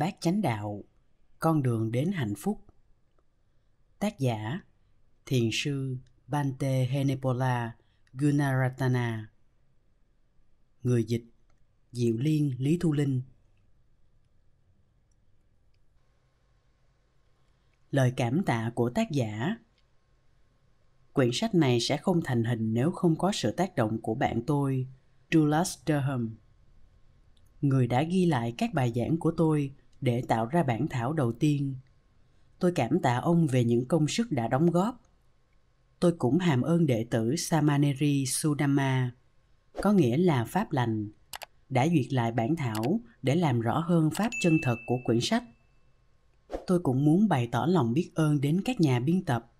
Bát chánh đạo, con đường đến hạnh phúc. Tác giả: Thiền sư Bante Henepola Gunaratana. Người dịch: Diệu Liên Lý Thu Linh. Lời cảm tạ của tác giả Quyển sách này sẽ không thành hình nếu không có sự tác động của bạn tôi, Julius Durham người đã ghi lại các bài giảng của tôi để tạo ra bản thảo đầu tiên tôi cảm tạ ông về những công sức đã đóng góp tôi cũng hàm ơn đệ tử samaneri sudama có nghĩa là pháp lành đã duyệt lại bản thảo để làm rõ hơn pháp chân thật của quyển sách tôi cũng muốn bày tỏ lòng biết ơn đến các nhà biên tập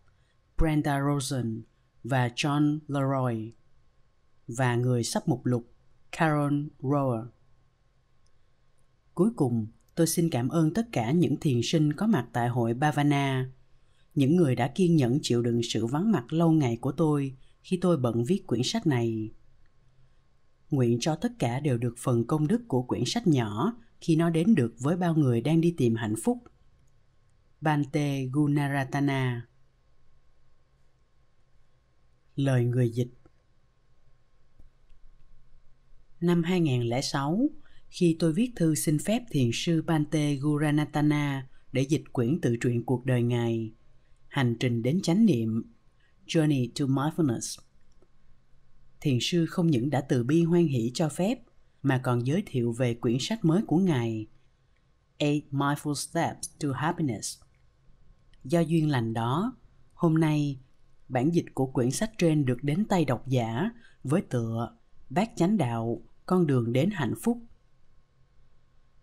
brenda rosen và john leroy và người sắp mục lục carol rower cuối cùng Tôi xin cảm ơn tất cả những thiền sinh có mặt tại hội Bavana, những người đã kiên nhẫn chịu đựng sự vắng mặt lâu ngày của tôi khi tôi bận viết quyển sách này. Nguyện cho tất cả đều được phần công đức của quyển sách nhỏ khi nó đến được với bao người đang đi tìm hạnh phúc. Bante Gunaratana Lời người dịch Năm 2006, khi tôi viết thư xin phép thiền sư Pante Guranatana để dịch quyển tự truyện cuộc đời Ngài, Hành trình đến chánh niệm, Journey to Mindfulness. Thiền sư không những đã từ bi hoan hỷ cho phép, mà còn giới thiệu về quyển sách mới của Ngài, Eight Mindful Steps to Happiness. Do duyên lành đó, hôm nay, bản dịch của quyển sách trên được đến tay độc giả với tựa Bác Chánh Đạo, Con đường đến hạnh phúc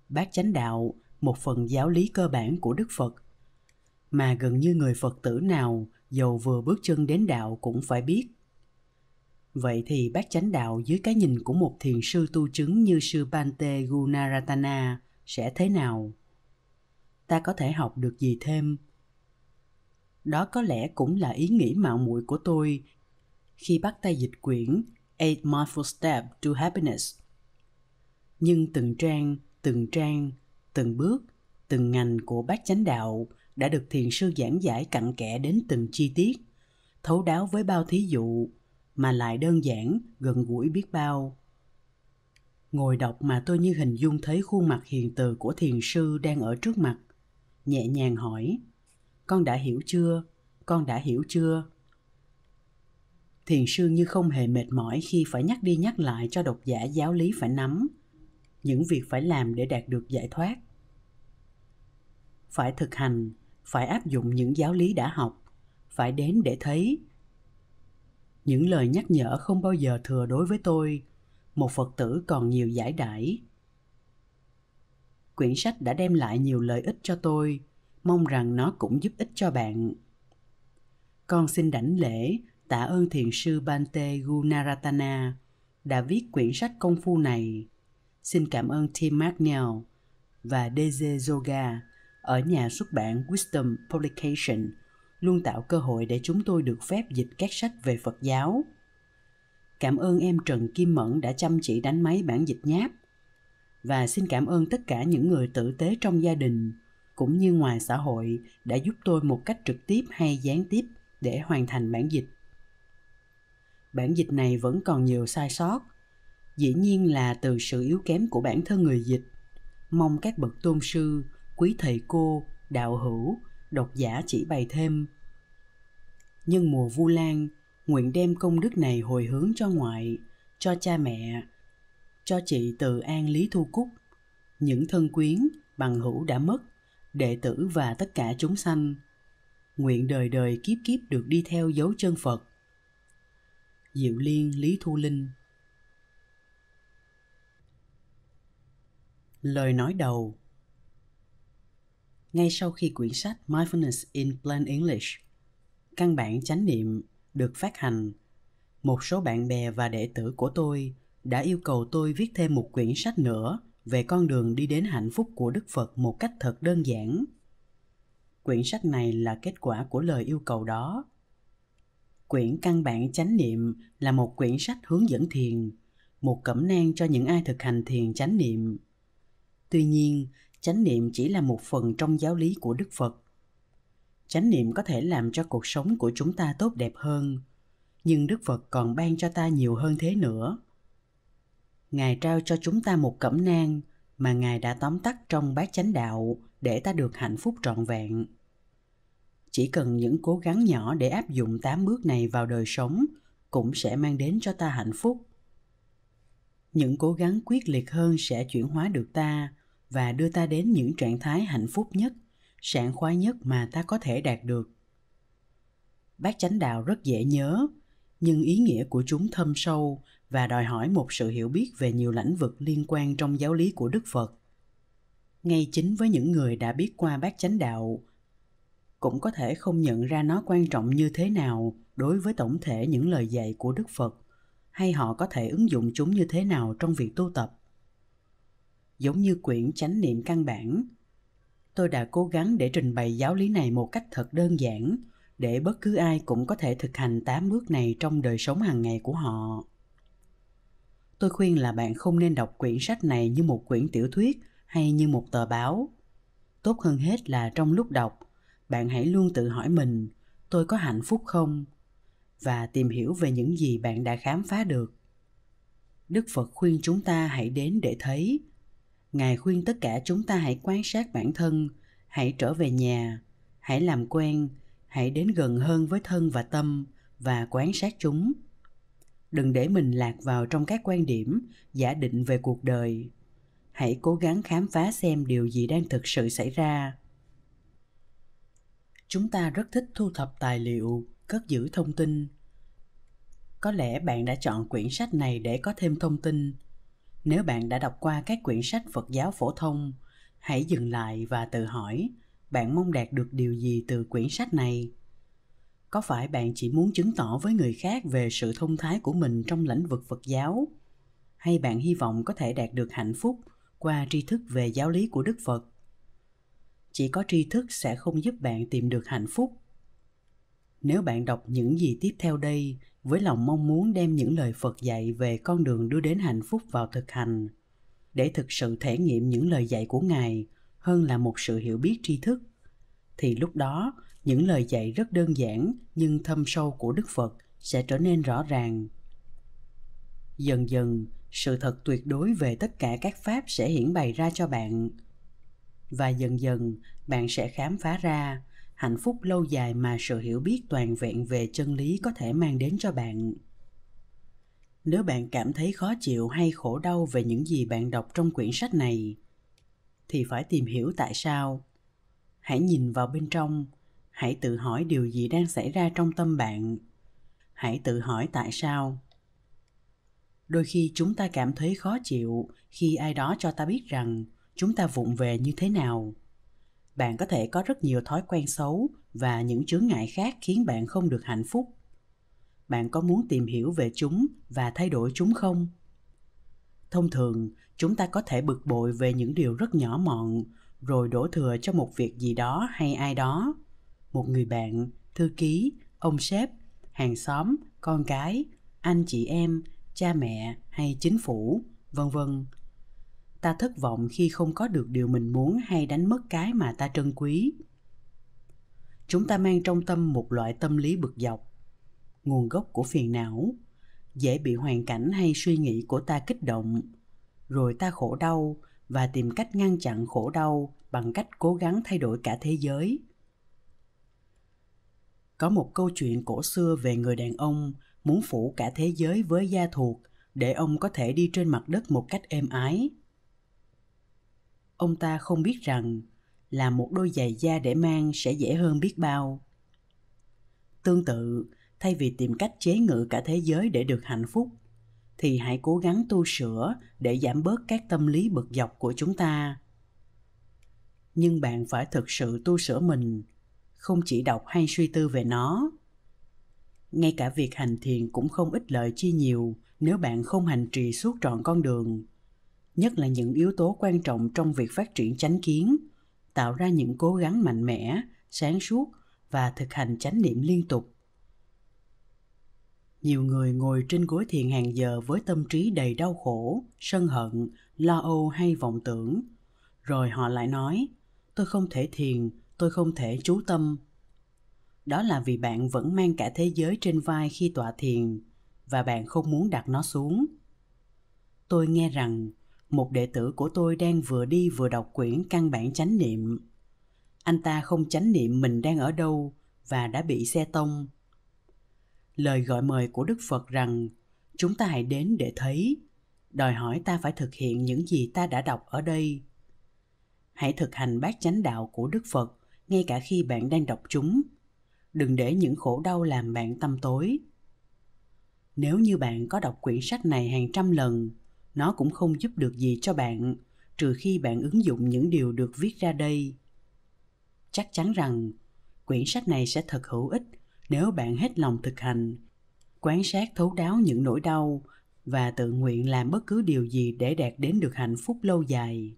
bát chánh đạo một phần giáo lý cơ bản của đức phật mà gần như người phật tử nào dầu vừa bước chân đến đạo cũng phải biết vậy thì bát chánh đạo dưới cái nhìn của một thiền sư tu chứng như sư pante gunaratana sẽ thế nào ta có thể học được gì thêm đó có lẽ cũng là ý nghĩ mạo muội của tôi khi bắt tay dịch quyển Eight Mindful Steps to Happiness. Nhưng từng trang từng trang từng bước từng ngành của bát chánh đạo đã được thiền sư giảng giải cặn kẽ đến từng chi tiết thấu đáo với bao thí dụ mà lại đơn giản gần gũi biết bao ngồi đọc mà tôi như hình dung thấy khuôn mặt hiền từ của thiền sư đang ở trước mặt nhẹ nhàng hỏi con đã hiểu chưa con đã hiểu chưa thiền sư như không hề mệt mỏi khi phải nhắc đi nhắc lại cho độc giả giáo lý phải nắm những việc phải làm để đạt được giải thoát phải thực hành phải áp dụng những giáo lý đã học phải đến để thấy những lời nhắc nhở không bao giờ thừa đối với tôi một phật tử còn nhiều giải đãi quyển sách đã đem lại nhiều lợi ích cho tôi mong rằng nó cũng giúp ích cho bạn con xin đảnh lễ tạ ơn thiền sư bante gunaratana đã viết quyển sách công phu này Xin cảm ơn Tim McNeil và DZ Zoga ở nhà xuất bản Wisdom Publication luôn tạo cơ hội để chúng tôi được phép dịch các sách về Phật giáo. Cảm ơn em Trần Kim Mẫn đã chăm chỉ đánh máy bản dịch nháp và xin cảm ơn tất cả những người tử tế trong gia đình cũng như ngoài xã hội đã giúp tôi một cách trực tiếp hay gián tiếp để hoàn thành bản dịch. Bản dịch này vẫn còn nhiều sai sót dĩ nhiên là từ sự yếu kém của bản thân người dịch mong các bậc tôn sư quý thầy cô đạo hữu độc giả chỉ bày thêm nhân mùa vu lan nguyện đem công đức này hồi hướng cho ngoại cho cha mẹ cho chị từ an lý thu cúc những thân quyến bằng hữu đã mất đệ tử và tất cả chúng sanh nguyện đời đời kiếp kiếp được đi theo dấu chân phật diệu liên lý thu linh Lời nói đầu Ngay sau khi quyển sách Mindfulness in Plain English, căn bản chánh niệm được phát hành, một số bạn bè và đệ tử của tôi đã yêu cầu tôi viết thêm một quyển sách nữa về con đường đi đến hạnh phúc của Đức Phật một cách thật đơn giản. Quyển sách này là kết quả của lời yêu cầu đó. Quyển căn bản chánh niệm là một quyển sách hướng dẫn thiền, một cẩm nang cho những ai thực hành thiền chánh niệm Tuy nhiên, chánh niệm chỉ là một phần trong giáo lý của Đức Phật. Chánh niệm có thể làm cho cuộc sống của chúng ta tốt đẹp hơn, nhưng Đức Phật còn ban cho ta nhiều hơn thế nữa. Ngài trao cho chúng ta một cẩm nang mà Ngài đã tóm tắt trong bát chánh đạo để ta được hạnh phúc trọn vẹn. Chỉ cần những cố gắng nhỏ để áp dụng tám bước này vào đời sống cũng sẽ mang đến cho ta hạnh phúc những cố gắng quyết liệt hơn sẽ chuyển hóa được ta và đưa ta đến những trạng thái hạnh phúc nhất sảng khoái nhất mà ta có thể đạt được bác chánh đạo rất dễ nhớ nhưng ý nghĩa của chúng thâm sâu và đòi hỏi một sự hiểu biết về nhiều lĩnh vực liên quan trong giáo lý của đức phật ngay chính với những người đã biết qua bát chánh đạo cũng có thể không nhận ra nó quan trọng như thế nào đối với tổng thể những lời dạy của đức phật hay họ có thể ứng dụng chúng như thế nào trong việc tu tập giống như quyển chánh niệm căn bản tôi đã cố gắng để trình bày giáo lý này một cách thật đơn giản để bất cứ ai cũng có thể thực hành tám bước này trong đời sống hàng ngày của họ. Tôi khuyên là bạn không nên đọc quyển sách này như một quyển tiểu thuyết hay như một tờ báo. Tốt hơn hết là trong lúc đọc, bạn hãy luôn tự hỏi mình, tôi có hạnh phúc không? và tìm hiểu về những gì bạn đã khám phá được đức phật khuyên chúng ta hãy đến để thấy ngài khuyên tất cả chúng ta hãy quan sát bản thân hãy trở về nhà hãy làm quen hãy đến gần hơn với thân và tâm và quan sát chúng đừng để mình lạc vào trong các quan điểm giả định về cuộc đời hãy cố gắng khám phá xem điều gì đang thực sự xảy ra chúng ta rất thích thu thập tài liệu cất giữ thông tin có lẽ bạn đã chọn quyển sách này để có thêm thông tin nếu bạn đã đọc qua các quyển sách phật giáo phổ thông hãy dừng lại và tự hỏi bạn mong đạt được điều gì từ quyển sách này có phải bạn chỉ muốn chứng tỏ với người khác về sự thông thái của mình trong lĩnh vực phật giáo hay bạn hy vọng có thể đạt được hạnh phúc qua tri thức về giáo lý của đức phật chỉ có tri thức sẽ không giúp bạn tìm được hạnh phúc nếu bạn đọc những gì tiếp theo đây với lòng mong muốn đem những lời Phật dạy về con đường đưa đến hạnh phúc vào thực hành, để thực sự thể nghiệm những lời dạy của Ngài hơn là một sự hiểu biết tri thức, thì lúc đó những lời dạy rất đơn giản nhưng thâm sâu của Đức Phật sẽ trở nên rõ ràng. Dần dần, sự thật tuyệt đối về tất cả các pháp sẽ hiển bày ra cho bạn và dần dần bạn sẽ khám phá ra hạnh phúc lâu dài mà sự hiểu biết toàn vẹn về chân lý có thể mang đến cho bạn nếu bạn cảm thấy khó chịu hay khổ đau về những gì bạn đọc trong quyển sách này thì phải tìm hiểu tại sao hãy nhìn vào bên trong hãy tự hỏi điều gì đang xảy ra trong tâm bạn hãy tự hỏi tại sao đôi khi chúng ta cảm thấy khó chịu khi ai đó cho ta biết rằng chúng ta vụng về như thế nào bạn có thể có rất nhiều thói quen xấu và những chướng ngại khác khiến bạn không được hạnh phúc bạn có muốn tìm hiểu về chúng và thay đổi chúng không thông thường chúng ta có thể bực bội về những điều rất nhỏ mọn rồi đổ thừa cho một việc gì đó hay ai đó một người bạn thư ký ông sếp hàng xóm con cái anh chị em cha mẹ hay chính phủ vân vân ta thất vọng khi không có được điều mình muốn hay đánh mất cái mà ta trân quý chúng ta mang trong tâm một loại tâm lý bực dọc nguồn gốc của phiền não dễ bị hoàn cảnh hay suy nghĩ của ta kích động rồi ta khổ đau và tìm cách ngăn chặn khổ đau bằng cách cố gắng thay đổi cả thế giới có một câu chuyện cổ xưa về người đàn ông muốn phủ cả thế giới với da thuộc để ông có thể đi trên mặt đất một cách êm ái ông ta không biết rằng là một đôi giày da để mang sẽ dễ hơn biết bao tương tự thay vì tìm cách chế ngự cả thế giới để được hạnh phúc thì hãy cố gắng tu sửa để giảm bớt các tâm lý bực dọc của chúng ta nhưng bạn phải thực sự tu sửa mình không chỉ đọc hay suy tư về nó ngay cả việc hành thiền cũng không ít lợi chi nhiều nếu bạn không hành trì suốt trọn con đường nhất là những yếu tố quan trọng trong việc phát triển chánh kiến tạo ra những cố gắng mạnh mẽ sáng suốt và thực hành chánh niệm liên tục nhiều người ngồi trên gối thiền hàng giờ với tâm trí đầy đau khổ sân hận lo âu hay vọng tưởng rồi họ lại nói tôi không thể thiền tôi không thể chú tâm đó là vì bạn vẫn mang cả thế giới trên vai khi tọa thiền và bạn không muốn đặt nó xuống tôi nghe rằng một đệ tử của tôi đang vừa đi vừa đọc quyển căn bản chánh niệm anh ta không chánh niệm mình đang ở đâu và đã bị xe tông lời gọi mời của đức phật rằng chúng ta hãy đến để thấy đòi hỏi ta phải thực hiện những gì ta đã đọc ở đây hãy thực hành bát chánh đạo của đức phật ngay cả khi bạn đang đọc chúng đừng để những khổ đau làm bạn tâm tối nếu như bạn có đọc quyển sách này hàng trăm lần nó cũng không giúp được gì cho bạn trừ khi bạn ứng dụng những điều được viết ra đây chắc chắn rằng quyển sách này sẽ thật hữu ích nếu bạn hết lòng thực hành quan sát thấu đáo những nỗi đau và tự nguyện làm bất cứ điều gì để đạt đến được hạnh phúc lâu dài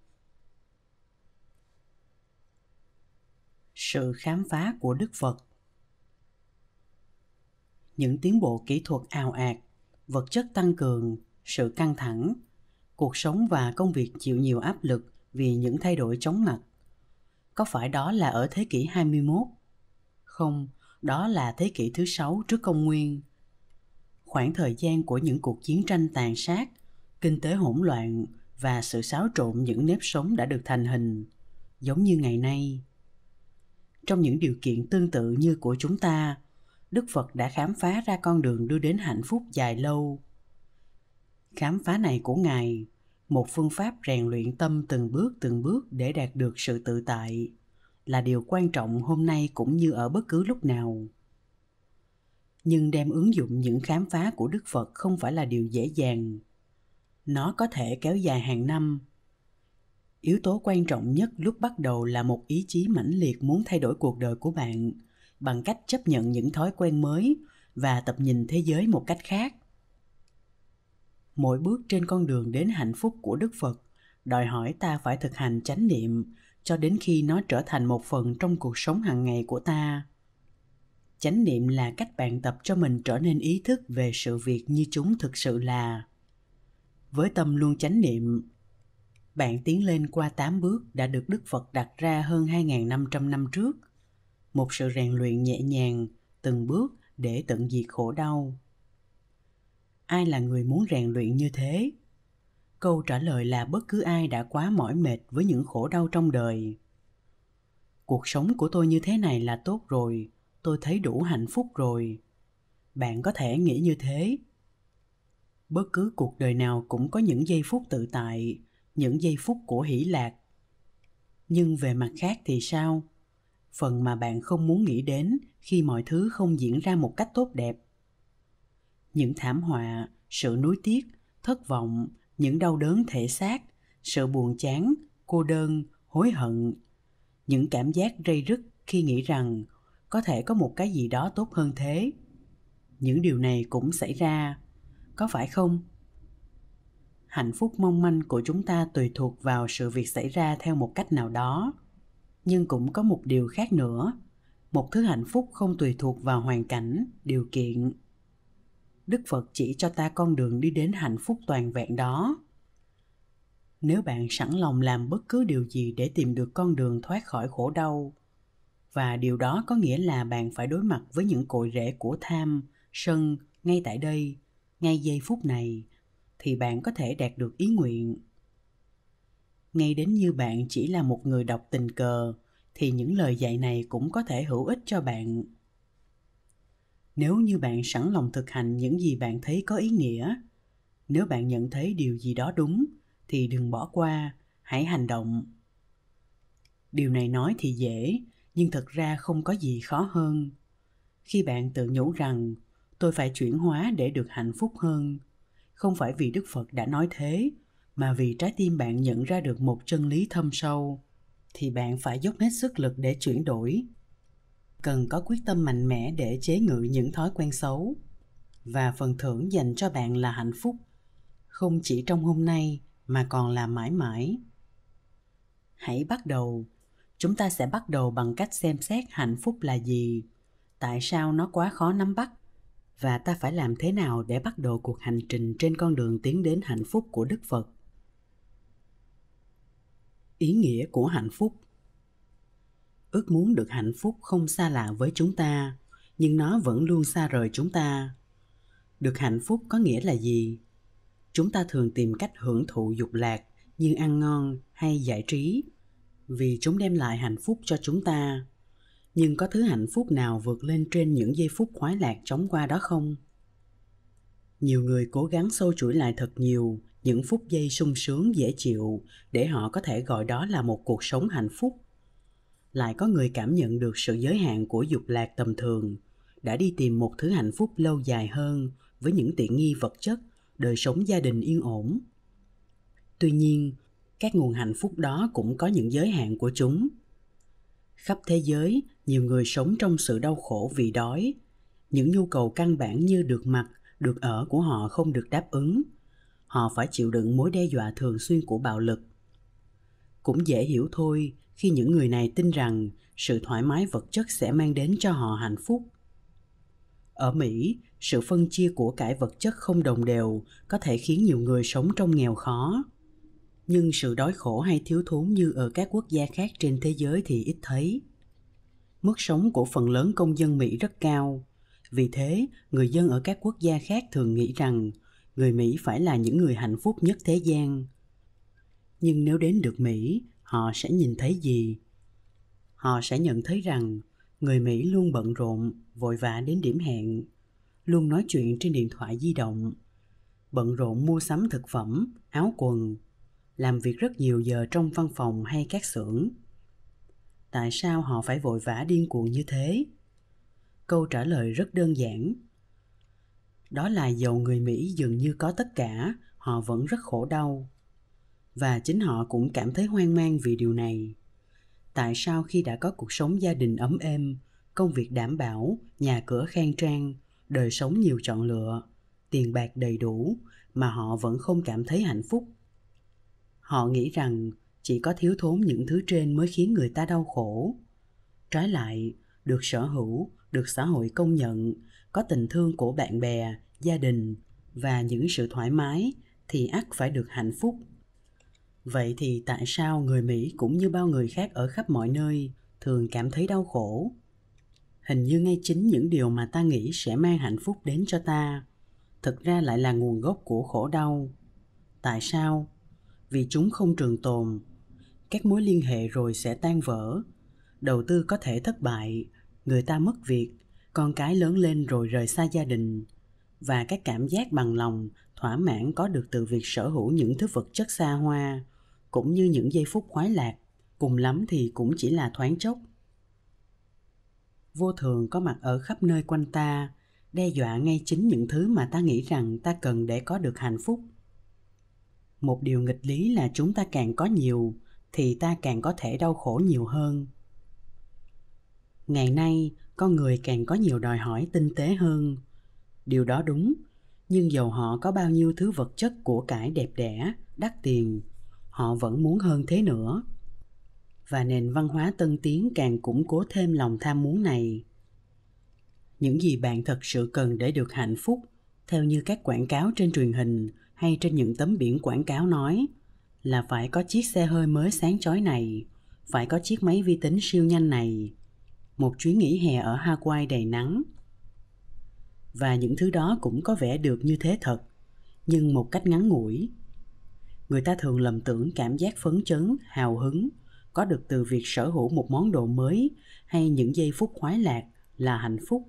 sự khám phá của đức phật những tiến bộ kỹ thuật ào ạt vật chất tăng cường sự căng thẳng cuộc sống và công việc chịu nhiều áp lực vì những thay đổi chóng mặt. Có phải đó là ở thế kỷ 21? Không, đó là thế kỷ thứ sáu trước công nguyên. Khoảng thời gian của những cuộc chiến tranh tàn sát, kinh tế hỗn loạn và sự xáo trộn những nếp sống đã được thành hình, giống như ngày nay. Trong những điều kiện tương tự như của chúng ta, Đức Phật đã khám phá ra con đường đưa đến hạnh phúc dài lâu khám phá này của ngài một phương pháp rèn luyện tâm từng bước từng bước để đạt được sự tự tại là điều quan trọng hôm nay cũng như ở bất cứ lúc nào nhưng đem ứng dụng những khám phá của đức phật không phải là điều dễ dàng nó có thể kéo dài hàng năm yếu tố quan trọng nhất lúc bắt đầu là một ý chí mãnh liệt muốn thay đổi cuộc đời của bạn bằng cách chấp nhận những thói quen mới và tập nhìn thế giới một cách khác mỗi bước trên con đường đến hạnh phúc của đức phật đòi hỏi ta phải thực hành chánh niệm cho đến khi nó trở thành một phần trong cuộc sống hàng ngày của ta chánh niệm là cách bạn tập cho mình trở nên ý thức về sự việc như chúng thực sự là với tâm luôn chánh niệm bạn tiến lên qua 8 bước đã được Đức Phật đặt ra hơn 2.500 năm trước. Một sự rèn luyện nhẹ nhàng, từng bước để tận diệt khổ đau ai là người muốn rèn luyện như thế câu trả lời là bất cứ ai đã quá mỏi mệt với những khổ đau trong đời cuộc sống của tôi như thế này là tốt rồi tôi thấy đủ hạnh phúc rồi bạn có thể nghĩ như thế bất cứ cuộc đời nào cũng có những giây phút tự tại những giây phút của hỷ lạc nhưng về mặt khác thì sao phần mà bạn không muốn nghĩ đến khi mọi thứ không diễn ra một cách tốt đẹp những thảm họa sự nuối tiếc thất vọng những đau đớn thể xác sự buồn chán cô đơn hối hận những cảm giác rây rứt khi nghĩ rằng có thể có một cái gì đó tốt hơn thế những điều này cũng xảy ra có phải không hạnh phúc mong manh của chúng ta tùy thuộc vào sự việc xảy ra theo một cách nào đó nhưng cũng có một điều khác nữa một thứ hạnh phúc không tùy thuộc vào hoàn cảnh điều kiện đức phật chỉ cho ta con đường đi đến hạnh phúc toàn vẹn đó nếu bạn sẵn lòng làm bất cứ điều gì để tìm được con đường thoát khỏi khổ đau và điều đó có nghĩa là bạn phải đối mặt với những cội rễ của tham sân ngay tại đây ngay giây phút này thì bạn có thể đạt được ý nguyện ngay đến như bạn chỉ là một người đọc tình cờ thì những lời dạy này cũng có thể hữu ích cho bạn nếu như bạn sẵn lòng thực hành những gì bạn thấy có ý nghĩa nếu bạn nhận thấy điều gì đó đúng thì đừng bỏ qua hãy hành động điều này nói thì dễ nhưng thật ra không có gì khó hơn khi bạn tự nhủ rằng tôi phải chuyển hóa để được hạnh phúc hơn không phải vì đức phật đã nói thế mà vì trái tim bạn nhận ra được một chân lý thâm sâu thì bạn phải dốc hết sức lực để chuyển đổi cần có quyết tâm mạnh mẽ để chế ngự những thói quen xấu và phần thưởng dành cho bạn là hạnh phúc không chỉ trong hôm nay mà còn là mãi mãi hãy bắt đầu chúng ta sẽ bắt đầu bằng cách xem xét hạnh phúc là gì tại sao nó quá khó nắm bắt và ta phải làm thế nào để bắt đầu cuộc hành trình trên con đường tiến đến hạnh phúc của đức phật ý nghĩa của hạnh phúc ước muốn được hạnh phúc không xa lạ với chúng ta nhưng nó vẫn luôn xa rời chúng ta được hạnh phúc có nghĩa là gì chúng ta thường tìm cách hưởng thụ dục lạc như ăn ngon hay giải trí vì chúng đem lại hạnh phúc cho chúng ta nhưng có thứ hạnh phúc nào vượt lên trên những giây phút khoái lạc chóng qua đó không nhiều người cố gắng sâu chuỗi lại thật nhiều những phút giây sung sướng dễ chịu để họ có thể gọi đó là một cuộc sống hạnh phúc lại có người cảm nhận được sự giới hạn của dục lạc tầm thường đã đi tìm một thứ hạnh phúc lâu dài hơn với những tiện nghi vật chất đời sống gia đình yên ổn tuy nhiên các nguồn hạnh phúc đó cũng có những giới hạn của chúng khắp thế giới nhiều người sống trong sự đau khổ vì đói những nhu cầu căn bản như được mặc được ở của họ không được đáp ứng họ phải chịu đựng mối đe dọa thường xuyên của bạo lực cũng dễ hiểu thôi khi những người này tin rằng sự thoải mái vật chất sẽ mang đến cho họ hạnh phúc ở mỹ sự phân chia của cải vật chất không đồng đều có thể khiến nhiều người sống trong nghèo khó nhưng sự đói khổ hay thiếu thốn như ở các quốc gia khác trên thế giới thì ít thấy mức sống của phần lớn công dân mỹ rất cao vì thế người dân ở các quốc gia khác thường nghĩ rằng người mỹ phải là những người hạnh phúc nhất thế gian nhưng nếu đến được mỹ họ sẽ nhìn thấy gì họ sẽ nhận thấy rằng người mỹ luôn bận rộn vội vã đến điểm hẹn luôn nói chuyện trên điện thoại di động bận rộn mua sắm thực phẩm áo quần làm việc rất nhiều giờ trong văn phòng hay các xưởng tại sao họ phải vội vã điên cuồng như thế câu trả lời rất đơn giản đó là dầu người mỹ dường như có tất cả họ vẫn rất khổ đau và chính họ cũng cảm thấy hoang mang vì điều này tại sao khi đã có cuộc sống gia đình ấm êm công việc đảm bảo nhà cửa khang trang đời sống nhiều chọn lựa tiền bạc đầy đủ mà họ vẫn không cảm thấy hạnh phúc họ nghĩ rằng chỉ có thiếu thốn những thứ trên mới khiến người ta đau khổ trái lại được sở hữu được xã hội công nhận có tình thương của bạn bè gia đình và những sự thoải mái thì ắt phải được hạnh phúc vậy thì tại sao người mỹ cũng như bao người khác ở khắp mọi nơi thường cảm thấy đau khổ hình như ngay chính những điều mà ta nghĩ sẽ mang hạnh phúc đến cho ta thực ra lại là nguồn gốc của khổ đau tại sao vì chúng không trường tồn các mối liên hệ rồi sẽ tan vỡ đầu tư có thể thất bại người ta mất việc con cái lớn lên rồi rời xa gia đình và các cảm giác bằng lòng thỏa mãn có được từ việc sở hữu những thứ vật chất xa hoa cũng như những giây phút khoái lạc cùng lắm thì cũng chỉ là thoáng chốc vô thường có mặt ở khắp nơi quanh ta đe dọa ngay chính những thứ mà ta nghĩ rằng ta cần để có được hạnh phúc một điều nghịch lý là chúng ta càng có nhiều thì ta càng có thể đau khổ nhiều hơn ngày nay con người càng có nhiều đòi hỏi tinh tế hơn điều đó đúng nhưng dầu họ có bao nhiêu thứ vật chất của cải đẹp đẽ đắt tiền họ vẫn muốn hơn thế nữa và nền văn hóa tân tiến càng củng cố thêm lòng tham muốn này những gì bạn thật sự cần để được hạnh phúc theo như các quảng cáo trên truyền hình hay trên những tấm biển quảng cáo nói là phải có chiếc xe hơi mới sáng chói này phải có chiếc máy vi tính siêu nhanh này một chuyến nghỉ hè ở hawaii đầy nắng và những thứ đó cũng có vẻ được như thế thật nhưng một cách ngắn ngủi người ta thường lầm tưởng cảm giác phấn chấn hào hứng có được từ việc sở hữu một món đồ mới hay những giây phút khoái lạc là hạnh phúc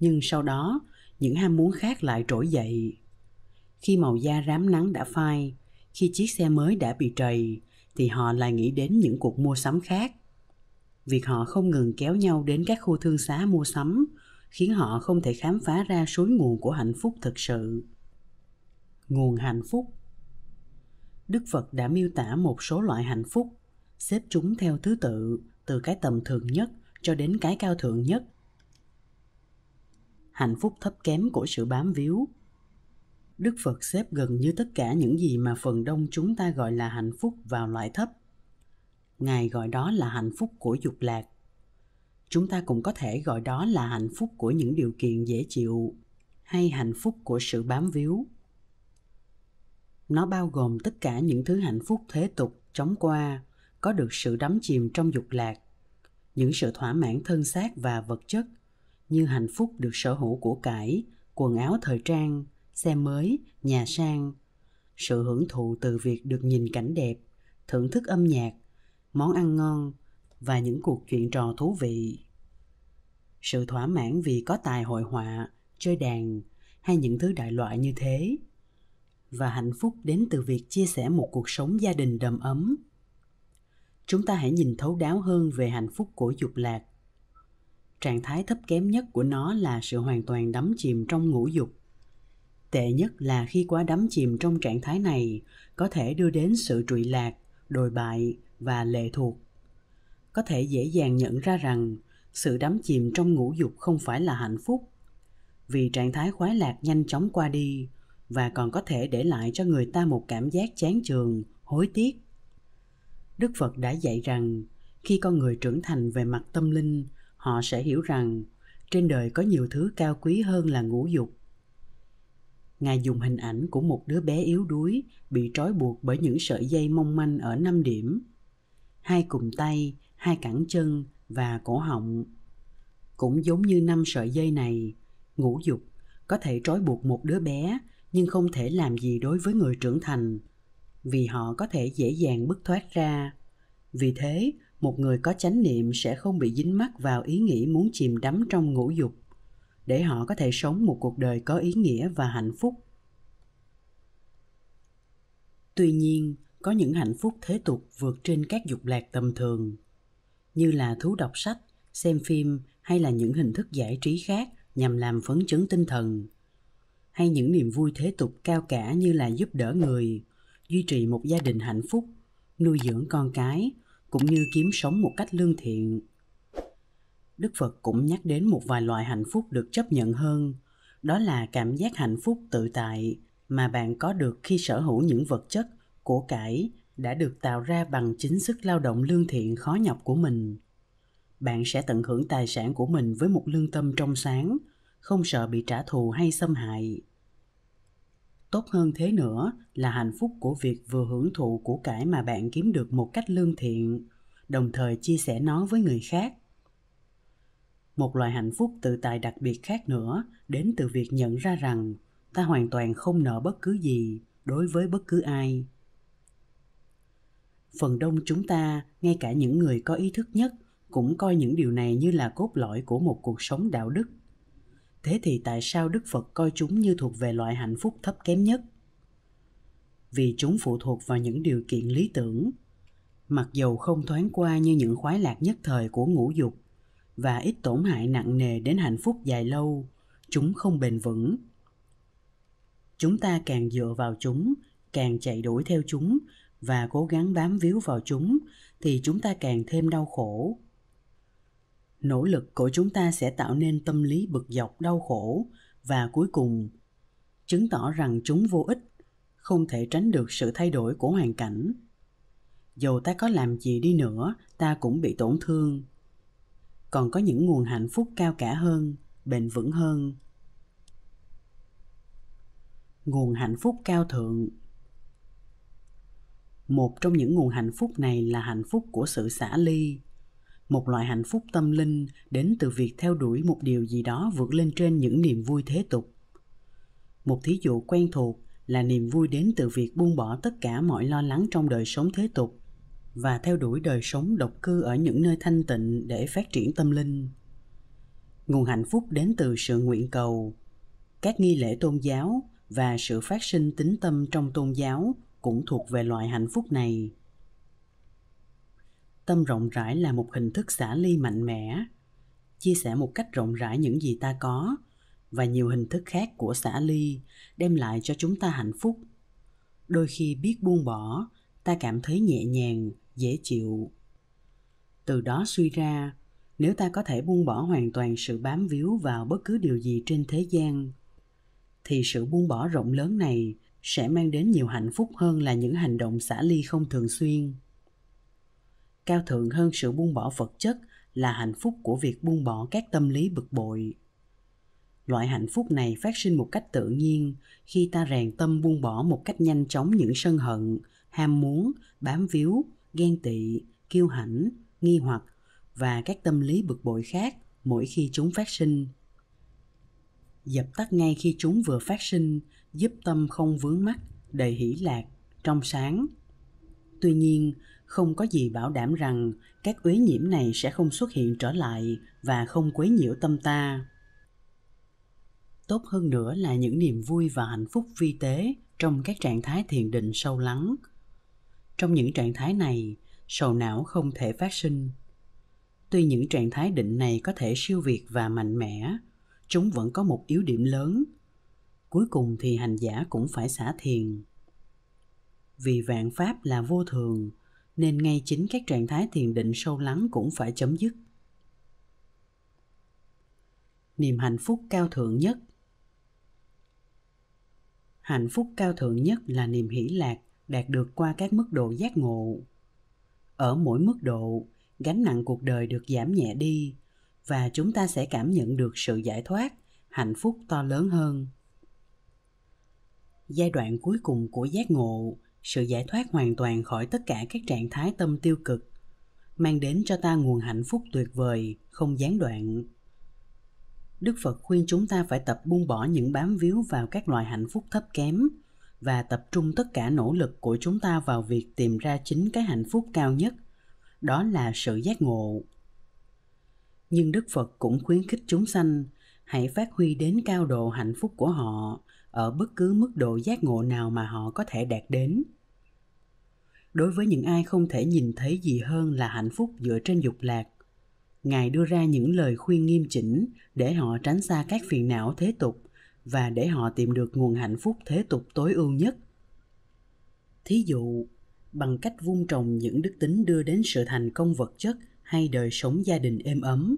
nhưng sau đó những ham muốn khác lại trỗi dậy khi màu da rám nắng đã phai khi chiếc xe mới đã bị trầy thì họ lại nghĩ đến những cuộc mua sắm khác việc họ không ngừng kéo nhau đến các khu thương xá mua sắm khiến họ không thể khám phá ra suối nguồn của hạnh phúc thực sự nguồn hạnh phúc đức phật đã miêu tả một số loại hạnh phúc xếp chúng theo thứ tự từ cái tầm thường nhất cho đến cái cao thượng nhất hạnh phúc thấp kém của sự bám víu đức phật xếp gần như tất cả những gì mà phần đông chúng ta gọi là hạnh phúc vào loại thấp ngài gọi đó là hạnh phúc của dục lạc chúng ta cũng có thể gọi đó là hạnh phúc của những điều kiện dễ chịu hay hạnh phúc của sự bám víu nó bao gồm tất cả những thứ hạnh phúc thế tục chóng qua có được sự đắm chìm trong dục lạc những sự thỏa mãn thân xác và vật chất như hạnh phúc được sở hữu của cải quần áo thời trang xe mới nhà sang sự hưởng thụ từ việc được nhìn cảnh đẹp thưởng thức âm nhạc món ăn ngon và những cuộc chuyện trò thú vị sự thỏa mãn vì có tài hội họa chơi đàn hay những thứ đại loại như thế và hạnh phúc đến từ việc chia sẻ một cuộc sống gia đình đầm ấm chúng ta hãy nhìn thấu đáo hơn về hạnh phúc của dục lạc trạng thái thấp kém nhất của nó là sự hoàn toàn đắm chìm trong ngũ dục tệ nhất là khi quá đắm chìm trong trạng thái này có thể đưa đến sự trụy lạc đồi bại và lệ thuộc có thể dễ dàng nhận ra rằng sự đắm chìm trong ngũ dục không phải là hạnh phúc vì trạng thái khoái lạc nhanh chóng qua đi và còn có thể để lại cho người ta một cảm giác chán trường hối tiếc đức phật đã dạy rằng khi con người trưởng thành về mặt tâm linh họ sẽ hiểu rằng trên đời có nhiều thứ cao quý hơn là ngũ dục ngài dùng hình ảnh của một đứa bé yếu đuối bị trói buộc bởi những sợi dây mong manh ở năm điểm hai cùng tay hai cẳng chân và cổ họng. Cũng giống như năm sợi dây này, ngũ dục có thể trói buộc một đứa bé nhưng không thể làm gì đối với người trưởng thành vì họ có thể dễ dàng bứt thoát ra. Vì thế, một người có chánh niệm sẽ không bị dính mắc vào ý nghĩ muốn chìm đắm trong ngũ dục để họ có thể sống một cuộc đời có ý nghĩa và hạnh phúc. Tuy nhiên, có những hạnh phúc thế tục vượt trên các dục lạc tầm thường như là thú đọc sách, xem phim hay là những hình thức giải trí khác nhằm làm phấn chấn tinh thần hay những niềm vui thế tục cao cả như là giúp đỡ người, duy trì một gia đình hạnh phúc, nuôi dưỡng con cái cũng như kiếm sống một cách lương thiện. Đức Phật cũng nhắc đến một vài loại hạnh phúc được chấp nhận hơn, đó là cảm giác hạnh phúc tự tại mà bạn có được khi sở hữu những vật chất, của cải đã được tạo ra bằng chính sức lao động lương thiện khó nhọc của mình bạn sẽ tận hưởng tài sản của mình với một lương tâm trong sáng không sợ bị trả thù hay xâm hại tốt hơn thế nữa là hạnh phúc của việc vừa hưởng thụ của cải mà bạn kiếm được một cách lương thiện đồng thời chia sẻ nó với người khác một loại hạnh phúc tự tài đặc biệt khác nữa đến từ việc nhận ra rằng ta hoàn toàn không nợ bất cứ gì đối với bất cứ ai phần đông chúng ta ngay cả những người có ý thức nhất cũng coi những điều này như là cốt lõi của một cuộc sống đạo đức thế thì tại sao đức phật coi chúng như thuộc về loại hạnh phúc thấp kém nhất vì chúng phụ thuộc vào những điều kiện lý tưởng mặc dầu không thoáng qua như những khoái lạc nhất thời của ngũ dục và ít tổn hại nặng nề đến hạnh phúc dài lâu chúng không bền vững chúng ta càng dựa vào chúng càng chạy đuổi theo chúng và cố gắng bám víu vào chúng thì chúng ta càng thêm đau khổ nỗ lực của chúng ta sẽ tạo nên tâm lý bực dọc đau khổ và cuối cùng chứng tỏ rằng chúng vô ích không thể tránh được sự thay đổi của hoàn cảnh dù ta có làm gì đi nữa ta cũng bị tổn thương còn có những nguồn hạnh phúc cao cả hơn bền vững hơn nguồn hạnh phúc cao thượng một trong những nguồn hạnh phúc này là hạnh phúc của sự xả ly một loại hạnh phúc tâm linh đến từ việc theo đuổi một điều gì đó vượt lên trên những niềm vui thế tục một thí dụ quen thuộc là niềm vui đến từ việc buông bỏ tất cả mọi lo lắng trong đời sống thế tục và theo đuổi đời sống độc cư ở những nơi thanh tịnh để phát triển tâm linh nguồn hạnh phúc đến từ sự nguyện cầu các nghi lễ tôn giáo và sự phát sinh tính tâm trong tôn giáo cũng thuộc về loại hạnh phúc này tâm rộng rãi là một hình thức xả ly mạnh mẽ chia sẻ một cách rộng rãi những gì ta có và nhiều hình thức khác của xả ly đem lại cho chúng ta hạnh phúc đôi khi biết buông bỏ ta cảm thấy nhẹ nhàng dễ chịu từ đó suy ra nếu ta có thể buông bỏ hoàn toàn sự bám víu vào bất cứ điều gì trên thế gian thì sự buông bỏ rộng lớn này sẽ mang đến nhiều hạnh phúc hơn là những hành động xả ly không thường xuyên cao thượng hơn sự buông bỏ vật chất là hạnh phúc của việc buông bỏ các tâm lý bực bội loại hạnh phúc này phát sinh một cách tự nhiên khi ta rèn tâm buông bỏ một cách nhanh chóng những sân hận ham muốn bám víu ghen tị kiêu hãnh nghi hoặc và các tâm lý bực bội khác mỗi khi chúng phát sinh dập tắt ngay khi chúng vừa phát sinh giúp tâm không vướng mắc đầy hỷ lạc trong sáng tuy nhiên không có gì bảo đảm rằng các uế nhiễm này sẽ không xuất hiện trở lại và không quấy nhiễu tâm ta tốt hơn nữa là những niềm vui và hạnh phúc vi tế trong các trạng thái thiền định sâu lắng trong những trạng thái này sầu não không thể phát sinh tuy những trạng thái định này có thể siêu việt và mạnh mẽ chúng vẫn có một yếu điểm lớn cuối cùng thì hành giả cũng phải xả thiền vì vạn pháp là vô thường nên ngay chính các trạng thái thiền định sâu lắng cũng phải chấm dứt niềm hạnh phúc cao thượng nhất hạnh phúc cao thượng nhất là niềm hỷ lạc đạt được qua các mức độ giác ngộ ở mỗi mức độ gánh nặng cuộc đời được giảm nhẹ đi và chúng ta sẽ cảm nhận được sự giải thoát hạnh phúc to lớn hơn giai đoạn cuối cùng của giác ngộ sự giải thoát hoàn toàn khỏi tất cả các trạng thái tâm tiêu cực mang đến cho ta nguồn hạnh phúc tuyệt vời không gián đoạn đức phật khuyên chúng ta phải tập buông bỏ những bám víu vào các loại hạnh phúc thấp kém và tập trung tất cả nỗ lực của chúng ta vào việc tìm ra chính cái hạnh phúc cao nhất đó là sự giác ngộ nhưng đức phật cũng khuyến khích chúng sanh hãy phát huy đến cao độ hạnh phúc của họ ở bất cứ mức độ giác ngộ nào mà họ có thể đạt đến đối với những ai không thể nhìn thấy gì hơn là hạnh phúc dựa trên dục lạc ngài đưa ra những lời khuyên nghiêm chỉnh để họ tránh xa các phiền não thế tục và để họ tìm được nguồn hạnh phúc thế tục tối ưu nhất thí dụ bằng cách vun trồng những đức tính đưa đến sự thành công vật chất hay đời sống gia đình êm ấm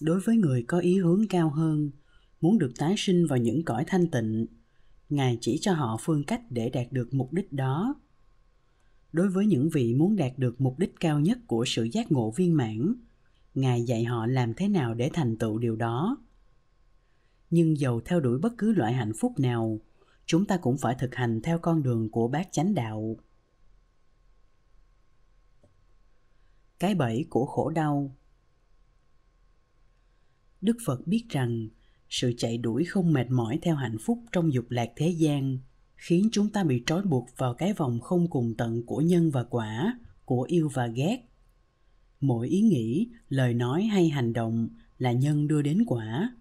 đối với người có ý hướng cao hơn muốn được tái sinh vào những cõi thanh tịnh ngài chỉ cho họ phương cách để đạt được mục đích đó đối với những vị muốn đạt được mục đích cao nhất của sự giác ngộ viên mãn ngài dạy họ làm thế nào để thành tựu điều đó nhưng dầu theo đuổi bất cứ loại hạnh phúc nào chúng ta cũng phải thực hành theo con đường của bác chánh đạo cái bẫy của khổ đau đức phật biết rằng sự chạy đuổi không mệt mỏi theo hạnh phúc trong dục lạc thế gian khiến chúng ta bị trói buộc vào cái vòng không cùng tận của nhân và quả của yêu và ghét mỗi ý nghĩ lời nói hay hành động là nhân đưa đến quả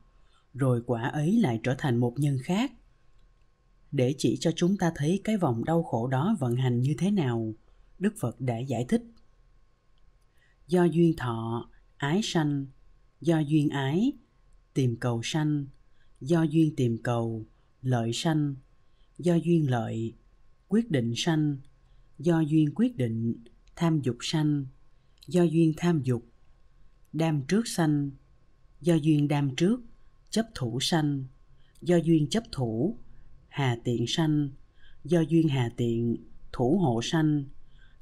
rồi quả ấy lại trở thành một nhân khác để chỉ cho chúng ta thấy cái vòng đau khổ đó vận hành như thế nào đức phật đã giải thích do duyên thọ ái sanh do duyên ái tìm cầu sanh do duyên tìm cầu lợi sanh do duyên lợi quyết định sanh do duyên quyết định tham dục sanh do duyên tham dục đam trước sanh do duyên đam trước chấp thủ sanh do duyên chấp thủ hà tiện sanh do duyên hà tiện thủ hộ sanh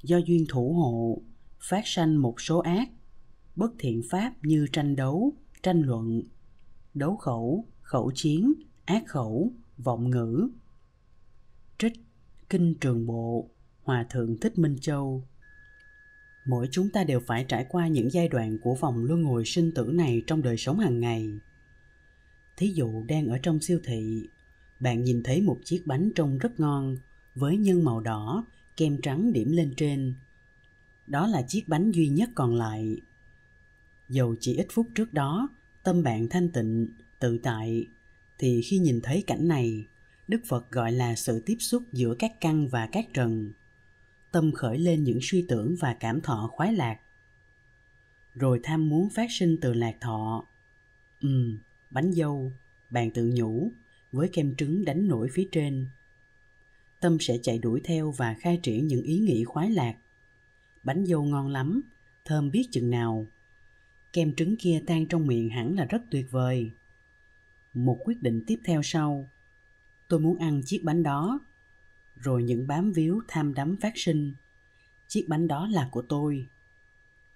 do duyên thủ hộ phát sanh một số ác bất thiện pháp như tranh đấu tranh luận đấu khẩu, khẩu chiến, ác khẩu, vọng ngữ. Trích Kinh Trường Bộ, Hòa Thượng Thích Minh Châu Mỗi chúng ta đều phải trải qua những giai đoạn của vòng luân hồi sinh tử này trong đời sống hàng ngày. Thí dụ đang ở trong siêu thị, bạn nhìn thấy một chiếc bánh trông rất ngon với nhân màu đỏ, kem trắng điểm lên trên. Đó là chiếc bánh duy nhất còn lại. Dầu chỉ ít phút trước đó, tâm bạn thanh tịnh tự tại thì khi nhìn thấy cảnh này đức phật gọi là sự tiếp xúc giữa các căn và các trần tâm khởi lên những suy tưởng và cảm thọ khoái lạc rồi tham muốn phát sinh từ lạc thọ ừm bánh dâu bạn tự nhủ với kem trứng đánh nổi phía trên tâm sẽ chạy đuổi theo và khai triển những ý nghĩ khoái lạc bánh dâu ngon lắm thơm biết chừng nào kem trứng kia tan trong miệng hẳn là rất tuyệt vời. Một quyết định tiếp theo sau, tôi muốn ăn chiếc bánh đó, rồi những bám víu tham đắm phát sinh. Chiếc bánh đó là của tôi.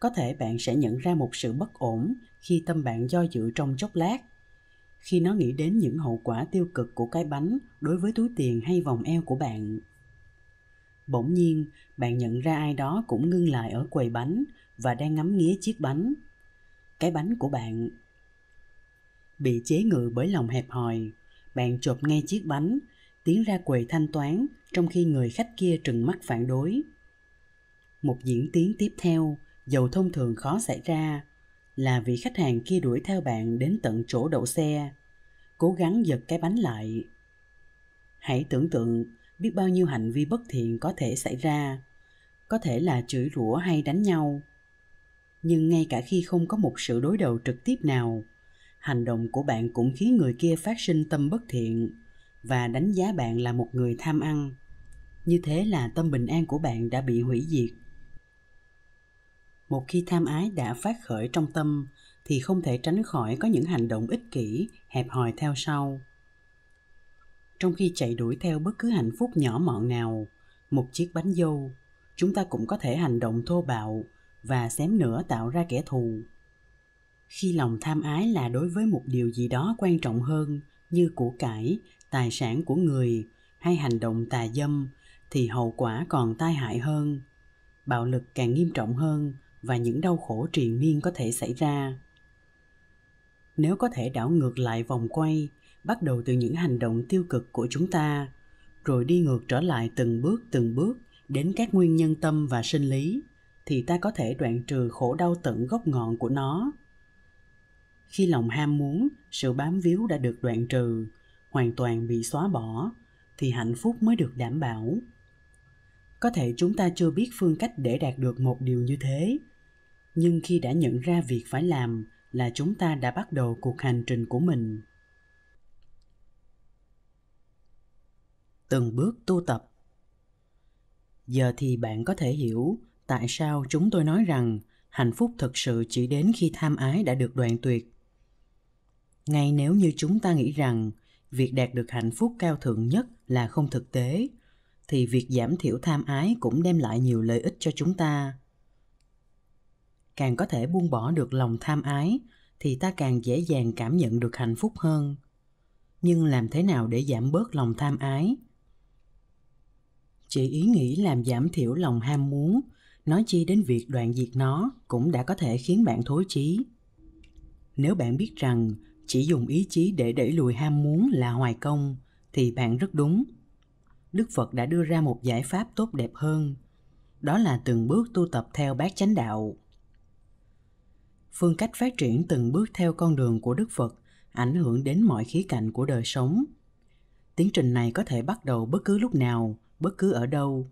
Có thể bạn sẽ nhận ra một sự bất ổn khi tâm bạn do dự trong chốc lát, khi nó nghĩ đến những hậu quả tiêu cực của cái bánh đối với túi tiền hay vòng eo của bạn. Bỗng nhiên, bạn nhận ra ai đó cũng ngưng lại ở quầy bánh và đang ngắm nghía chiếc bánh cái bánh của bạn bị chế ngự bởi lòng hẹp hòi bạn chộp ngay chiếc bánh tiến ra quầy thanh toán trong khi người khách kia trừng mắt phản đối một diễn tiến tiếp theo dầu thông thường khó xảy ra là vị khách hàng kia đuổi theo bạn đến tận chỗ đậu xe cố gắng giật cái bánh lại hãy tưởng tượng biết bao nhiêu hành vi bất thiện có thể xảy ra có thể là chửi rủa hay đánh nhau nhưng ngay cả khi không có một sự đối đầu trực tiếp nào hành động của bạn cũng khiến người kia phát sinh tâm bất thiện và đánh giá bạn là một người tham ăn như thế là tâm bình an của bạn đã bị hủy diệt một khi tham ái đã phát khởi trong tâm thì không thể tránh khỏi có những hành động ích kỷ hẹp hòi theo sau trong khi chạy đuổi theo bất cứ hạnh phúc nhỏ mọn nào một chiếc bánh dâu chúng ta cũng có thể hành động thô bạo và xém nữa tạo ra kẻ thù khi lòng tham ái là đối với một điều gì đó quan trọng hơn như của cải tài sản của người hay hành động tà dâm thì hậu quả còn tai hại hơn bạo lực càng nghiêm trọng hơn và những đau khổ triền miên có thể xảy ra nếu có thể đảo ngược lại vòng quay bắt đầu từ những hành động tiêu cực của chúng ta rồi đi ngược trở lại từng bước từng bước đến các nguyên nhân tâm và sinh lý thì ta có thể đoạn trừ khổ đau tận gốc ngọn của nó khi lòng ham muốn sự bám víu đã được đoạn trừ hoàn toàn bị xóa bỏ thì hạnh phúc mới được đảm bảo có thể chúng ta chưa biết phương cách để đạt được một điều như thế nhưng khi đã nhận ra việc phải làm là chúng ta đã bắt đầu cuộc hành trình của mình từng bước tu tập giờ thì bạn có thể hiểu tại sao chúng tôi nói rằng hạnh phúc thực sự chỉ đến khi tham ái đã được đoạn tuyệt ngay nếu như chúng ta nghĩ rằng việc đạt được hạnh phúc cao thượng nhất là không thực tế thì việc giảm thiểu tham ái cũng đem lại nhiều lợi ích cho chúng ta càng có thể buông bỏ được lòng tham ái thì ta càng dễ dàng cảm nhận được hạnh phúc hơn nhưng làm thế nào để giảm bớt lòng tham ái chỉ ý nghĩ làm giảm thiểu lòng ham muốn nói chi đến việc đoạn diệt nó cũng đã có thể khiến bạn thối chí. Nếu bạn biết rằng chỉ dùng ý chí để đẩy lùi ham muốn là hoài công thì bạn rất đúng. Đức Phật đã đưa ra một giải pháp tốt đẹp hơn, đó là từng bước tu tập theo bát chánh đạo. Phương cách phát triển từng bước theo con đường của Đức Phật ảnh hưởng đến mọi khía cạnh của đời sống. Tiến trình này có thể bắt đầu bất cứ lúc nào, bất cứ ở đâu,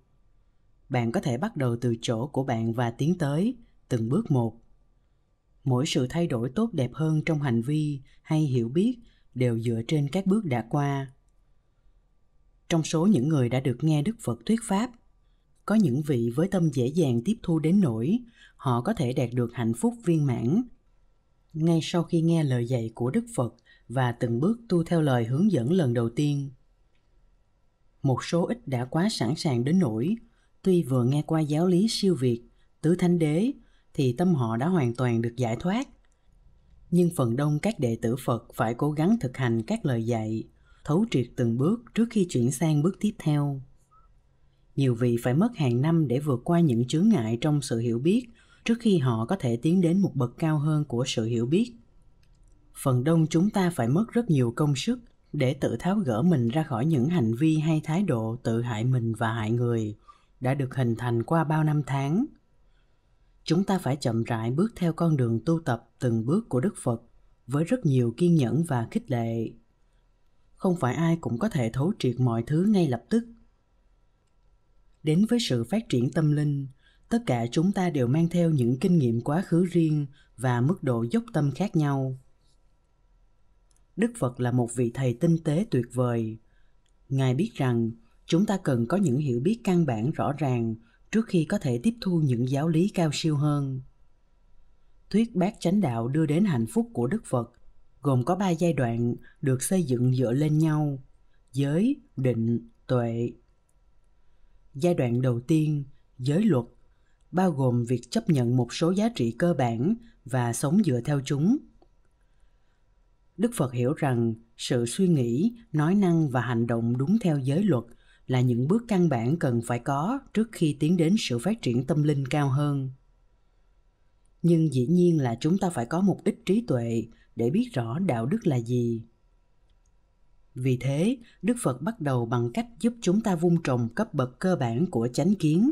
bạn có thể bắt đầu từ chỗ của bạn và tiến tới từng bước một mỗi sự thay đổi tốt đẹp hơn trong hành vi hay hiểu biết đều dựa trên các bước đã qua trong số những người đã được nghe đức phật thuyết pháp có những vị với tâm dễ dàng tiếp thu đến nỗi họ có thể đạt được hạnh phúc viên mãn ngay sau khi nghe lời dạy của đức phật và từng bước tu theo lời hướng dẫn lần đầu tiên một số ít đã quá sẵn sàng đến nỗi Tuy vừa nghe qua giáo lý siêu việt, tứ thánh đế, thì tâm họ đã hoàn toàn được giải thoát. Nhưng phần đông các đệ tử Phật phải cố gắng thực hành các lời dạy, thấu triệt từng bước trước khi chuyển sang bước tiếp theo. Nhiều vị phải mất hàng năm để vượt qua những chướng ngại trong sự hiểu biết trước khi họ có thể tiến đến một bậc cao hơn của sự hiểu biết. Phần đông chúng ta phải mất rất nhiều công sức để tự tháo gỡ mình ra khỏi những hành vi hay thái độ tự hại mình và hại người đã được hình thành qua bao năm tháng chúng ta phải chậm rãi bước theo con đường tu tập từng bước của đức phật với rất nhiều kiên nhẫn và khích lệ không phải ai cũng có thể thấu triệt mọi thứ ngay lập tức đến với sự phát triển tâm linh tất cả chúng ta đều mang theo những kinh nghiệm quá khứ riêng và mức độ dốc tâm khác nhau đức phật là một vị thầy tinh tế tuyệt vời ngài biết rằng chúng ta cần có những hiểu biết căn bản rõ ràng trước khi có thể tiếp thu những giáo lý cao siêu hơn thuyết bát chánh đạo đưa đến hạnh phúc của đức phật gồm có ba giai đoạn được xây dựng dựa lên nhau giới định tuệ giai đoạn đầu tiên giới luật bao gồm việc chấp nhận một số giá trị cơ bản và sống dựa theo chúng đức phật hiểu rằng sự suy nghĩ nói năng và hành động đúng theo giới luật là những bước căn bản cần phải có trước khi tiến đến sự phát triển tâm linh cao hơn nhưng dĩ nhiên là chúng ta phải có một ít trí tuệ để biết rõ đạo đức là gì vì thế đức phật bắt đầu bằng cách giúp chúng ta vun trồng cấp bậc cơ bản của chánh kiến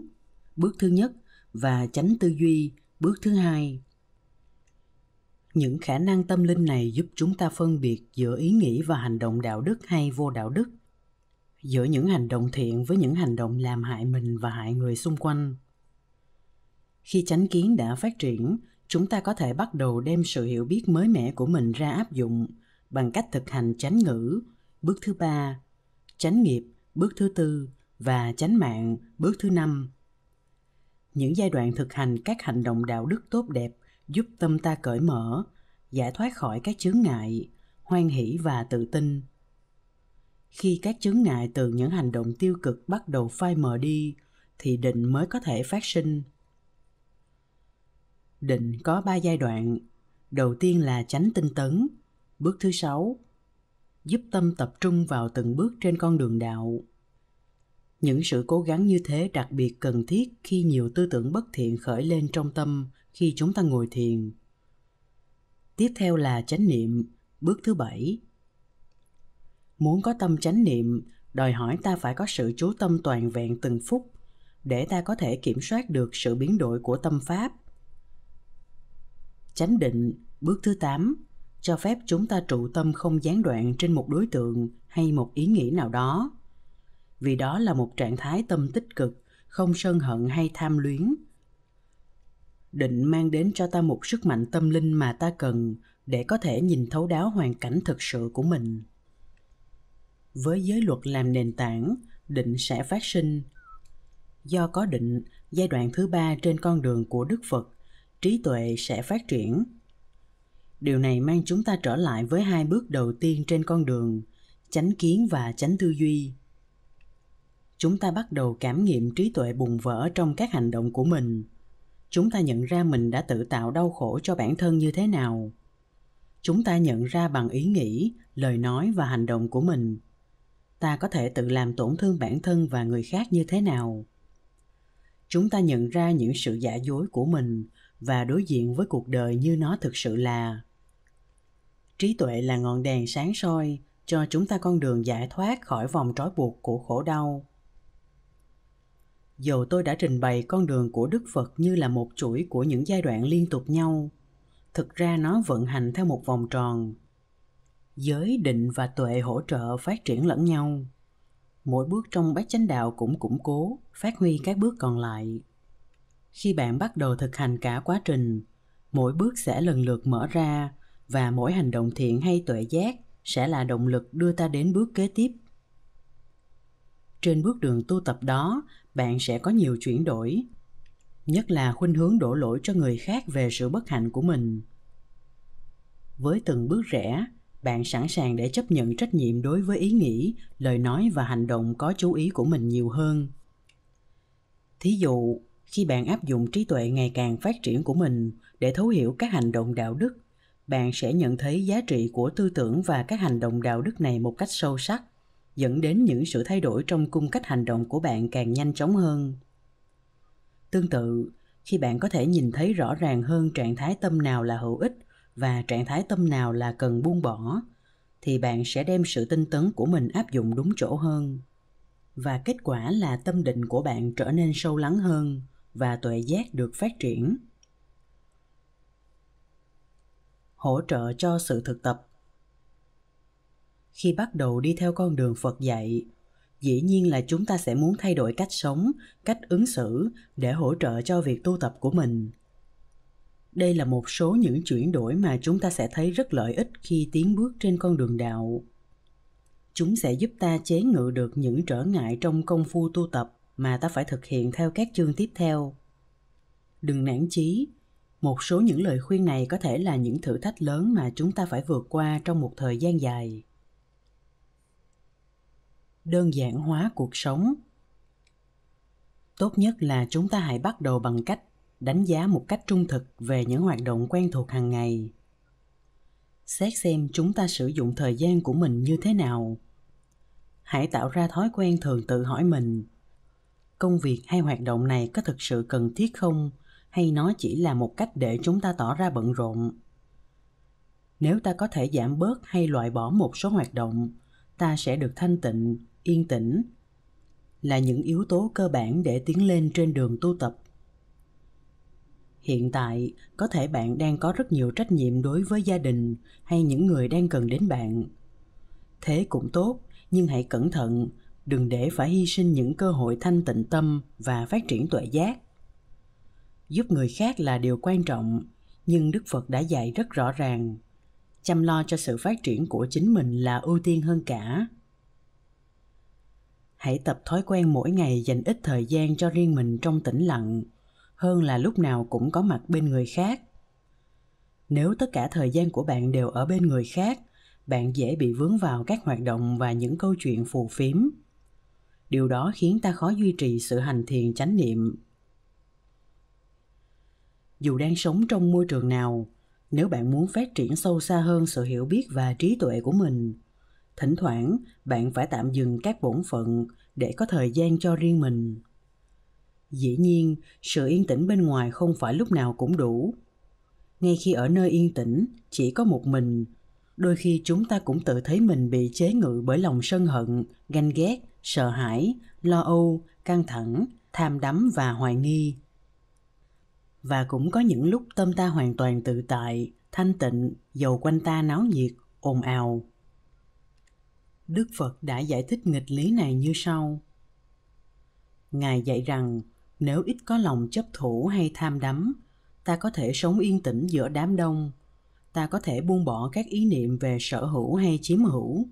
bước thứ nhất và chánh tư duy bước thứ hai những khả năng tâm linh này giúp chúng ta phân biệt giữa ý nghĩ và hành động đạo đức hay vô đạo đức giữa những hành động thiện với những hành động làm hại mình và hại người xung quanh khi chánh kiến đã phát triển chúng ta có thể bắt đầu đem sự hiểu biết mới mẻ của mình ra áp dụng bằng cách thực hành chánh ngữ bước thứ ba chánh nghiệp bước thứ tư và chánh mạng bước thứ năm những giai đoạn thực hành các hành động đạo đức tốt đẹp giúp tâm ta cởi mở giải thoát khỏi các chướng ngại hoan hỷ và tự tin khi các chứng ngại từ những hành động tiêu cực bắt đầu phai mờ đi thì định mới có thể phát sinh định có ba giai đoạn đầu tiên là tránh tinh tấn bước thứ sáu giúp tâm tập trung vào từng bước trên con đường đạo những sự cố gắng như thế đặc biệt cần thiết khi nhiều tư tưởng bất thiện khởi lên trong tâm khi chúng ta ngồi thiền tiếp theo là chánh niệm bước thứ bảy muốn có tâm chánh niệm đòi hỏi ta phải có sự chú tâm toàn vẹn từng phút để ta có thể kiểm soát được sự biến đổi của tâm pháp chánh định bước thứ 8 cho phép chúng ta trụ tâm không gián đoạn trên một đối tượng hay một ý nghĩ nào đó vì đó là một trạng thái tâm tích cực không sân hận hay tham luyến định mang đến cho ta một sức mạnh tâm linh mà ta cần để có thể nhìn thấu đáo hoàn cảnh thực sự của mình với giới luật làm nền tảng định sẽ phát sinh do có định giai đoạn thứ ba trên con đường của đức phật trí tuệ sẽ phát triển điều này mang chúng ta trở lại với hai bước đầu tiên trên con đường chánh kiến và chánh tư duy chúng ta bắt đầu cảm nghiệm trí tuệ bùng vỡ trong các hành động của mình chúng ta nhận ra mình đã tự tạo đau khổ cho bản thân như thế nào chúng ta nhận ra bằng ý nghĩ lời nói và hành động của mình ta có thể tự làm tổn thương bản thân và người khác như thế nào chúng ta nhận ra những sự giả dối của mình và đối diện với cuộc đời như nó thực sự là trí tuệ là ngọn đèn sáng soi cho chúng ta con đường giải thoát khỏi vòng trói buộc của khổ đau Dù tôi đã trình bày con đường của đức phật như là một chuỗi của những giai đoạn liên tục nhau thực ra nó vận hành theo một vòng tròn giới định và tuệ hỗ trợ phát triển lẫn nhau mỗi bước trong bát chánh đạo cũng củng cố phát huy các bước còn lại khi bạn bắt đầu thực hành cả quá trình mỗi bước sẽ lần lượt mở ra và mỗi hành động thiện hay tuệ giác sẽ là động lực đưa ta đến bước kế tiếp trên bước đường tu tập đó bạn sẽ có nhiều chuyển đổi nhất là khuynh hướng đổ lỗi cho người khác về sự bất hạnh của mình với từng bước rẽ bạn sẵn sàng để chấp nhận trách nhiệm đối với ý nghĩ lời nói và hành động có chú ý của mình nhiều hơn thí dụ khi bạn áp dụng trí tuệ ngày càng phát triển của mình để thấu hiểu các hành động đạo đức bạn sẽ nhận thấy giá trị của tư tưởng và các hành động đạo đức này một cách sâu sắc dẫn đến những sự thay đổi trong cung cách hành động của bạn càng nhanh chóng hơn tương tự khi bạn có thể nhìn thấy rõ ràng hơn trạng thái tâm nào là hữu ích và trạng thái tâm nào là cần buông bỏ thì bạn sẽ đem sự tinh tấn của mình áp dụng đúng chỗ hơn và kết quả là tâm định của bạn trở nên sâu lắng hơn và tuệ giác được phát triển hỗ trợ cho sự thực tập khi bắt đầu đi theo con đường phật dạy dĩ nhiên là chúng ta sẽ muốn thay đổi cách sống cách ứng xử để hỗ trợ cho việc tu tập của mình đây là một số những chuyển đổi mà chúng ta sẽ thấy rất lợi ích khi tiến bước trên con đường đạo chúng sẽ giúp ta chế ngự được những trở ngại trong công phu tu tập mà ta phải thực hiện theo các chương tiếp theo đừng nản chí một số những lời khuyên này có thể là những thử thách lớn mà chúng ta phải vượt qua trong một thời gian dài đơn giản hóa cuộc sống tốt nhất là chúng ta hãy bắt đầu bằng cách đánh giá một cách trung thực về những hoạt động quen thuộc hàng ngày xét xem chúng ta sử dụng thời gian của mình như thế nào hãy tạo ra thói quen thường tự hỏi mình công việc hay hoạt động này có thực sự cần thiết không hay nó chỉ là một cách để chúng ta tỏ ra bận rộn nếu ta có thể giảm bớt hay loại bỏ một số hoạt động ta sẽ được thanh tịnh yên tĩnh là những yếu tố cơ bản để tiến lên trên đường tu tập hiện tại có thể bạn đang có rất nhiều trách nhiệm đối với gia đình hay những người đang cần đến bạn thế cũng tốt nhưng hãy cẩn thận đừng để phải hy sinh những cơ hội thanh tịnh tâm và phát triển tuệ giác giúp người khác là điều quan trọng nhưng đức phật đã dạy rất rõ ràng chăm lo cho sự phát triển của chính mình là ưu tiên hơn cả hãy tập thói quen mỗi ngày dành ít thời gian cho riêng mình trong tĩnh lặng hơn là lúc nào cũng có mặt bên người khác nếu tất cả thời gian của bạn đều ở bên người khác bạn dễ bị vướng vào các hoạt động và những câu chuyện phù phiếm điều đó khiến ta khó duy trì sự hành thiền chánh niệm dù đang sống trong môi trường nào nếu bạn muốn phát triển sâu xa hơn sự hiểu biết và trí tuệ của mình thỉnh thoảng bạn phải tạm dừng các bổn phận để có thời gian cho riêng mình dĩ nhiên sự yên tĩnh bên ngoài không phải lúc nào cũng đủ ngay khi ở nơi yên tĩnh chỉ có một mình đôi khi chúng ta cũng tự thấy mình bị chế ngự bởi lòng sân hận ganh ghét sợ hãi lo âu căng thẳng tham đắm và hoài nghi và cũng có những lúc tâm ta hoàn toàn tự tại thanh tịnh dầu quanh ta náo nhiệt ồn ào đức phật đã giải thích nghịch lý này như sau ngài dạy rằng nếu ít có lòng chấp thủ hay tham đắm ta có thể sống yên tĩnh giữa đám đông ta có thể buông bỏ các ý niệm về sở hữu hay chiếm hữu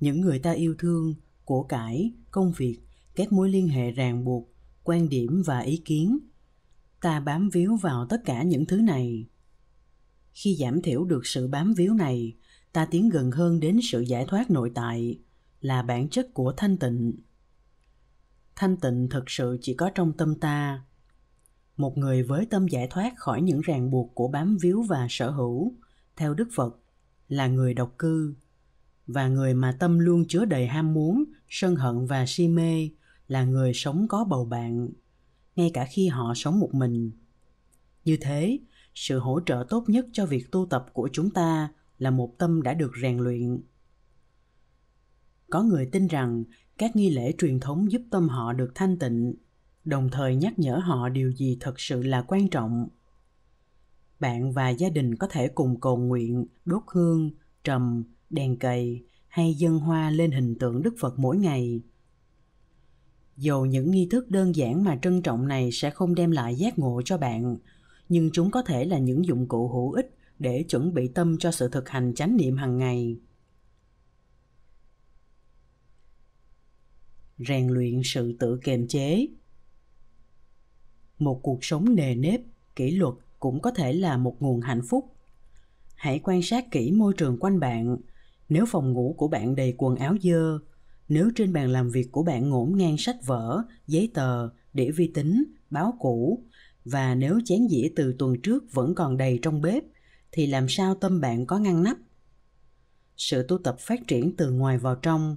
những người ta yêu thương của cải công việc các mối liên hệ ràng buộc quan điểm và ý kiến ta bám víu vào tất cả những thứ này khi giảm thiểu được sự bám víu này ta tiến gần hơn đến sự giải thoát nội tại là bản chất của thanh tịnh thanh tịnh thực sự chỉ có trong tâm ta một người với tâm giải thoát khỏi những ràng buộc của bám víu và sở hữu theo đức phật là người độc cư và người mà tâm luôn chứa đầy ham muốn sân hận và si mê là người sống có bầu bạn ngay cả khi họ sống một mình như thế sự hỗ trợ tốt nhất cho việc tu tập của chúng ta là một tâm đã được rèn luyện có người tin rằng các nghi lễ truyền thống giúp tâm họ được thanh tịnh đồng thời nhắc nhở họ điều gì thật sự là quan trọng bạn và gia đình có thể cùng cầu nguyện đốt hương trầm đèn cầy hay dân hoa lên hình tượng đức phật mỗi ngày dầu những nghi thức đơn giản mà trân trọng này sẽ không đem lại giác ngộ cho bạn nhưng chúng có thể là những dụng cụ hữu ích để chuẩn bị tâm cho sự thực hành chánh niệm hàng ngày rèn luyện sự tự kiềm chế một cuộc sống nề nếp kỷ luật cũng có thể là một nguồn hạnh phúc hãy quan sát kỹ môi trường quanh bạn nếu phòng ngủ của bạn đầy quần áo dơ nếu trên bàn làm việc của bạn ngổn ngang sách vở giấy tờ đĩa vi tính báo cũ và nếu chén dĩa từ tuần trước vẫn còn đầy trong bếp thì làm sao tâm bạn có ngăn nắp sự tu tập phát triển từ ngoài vào trong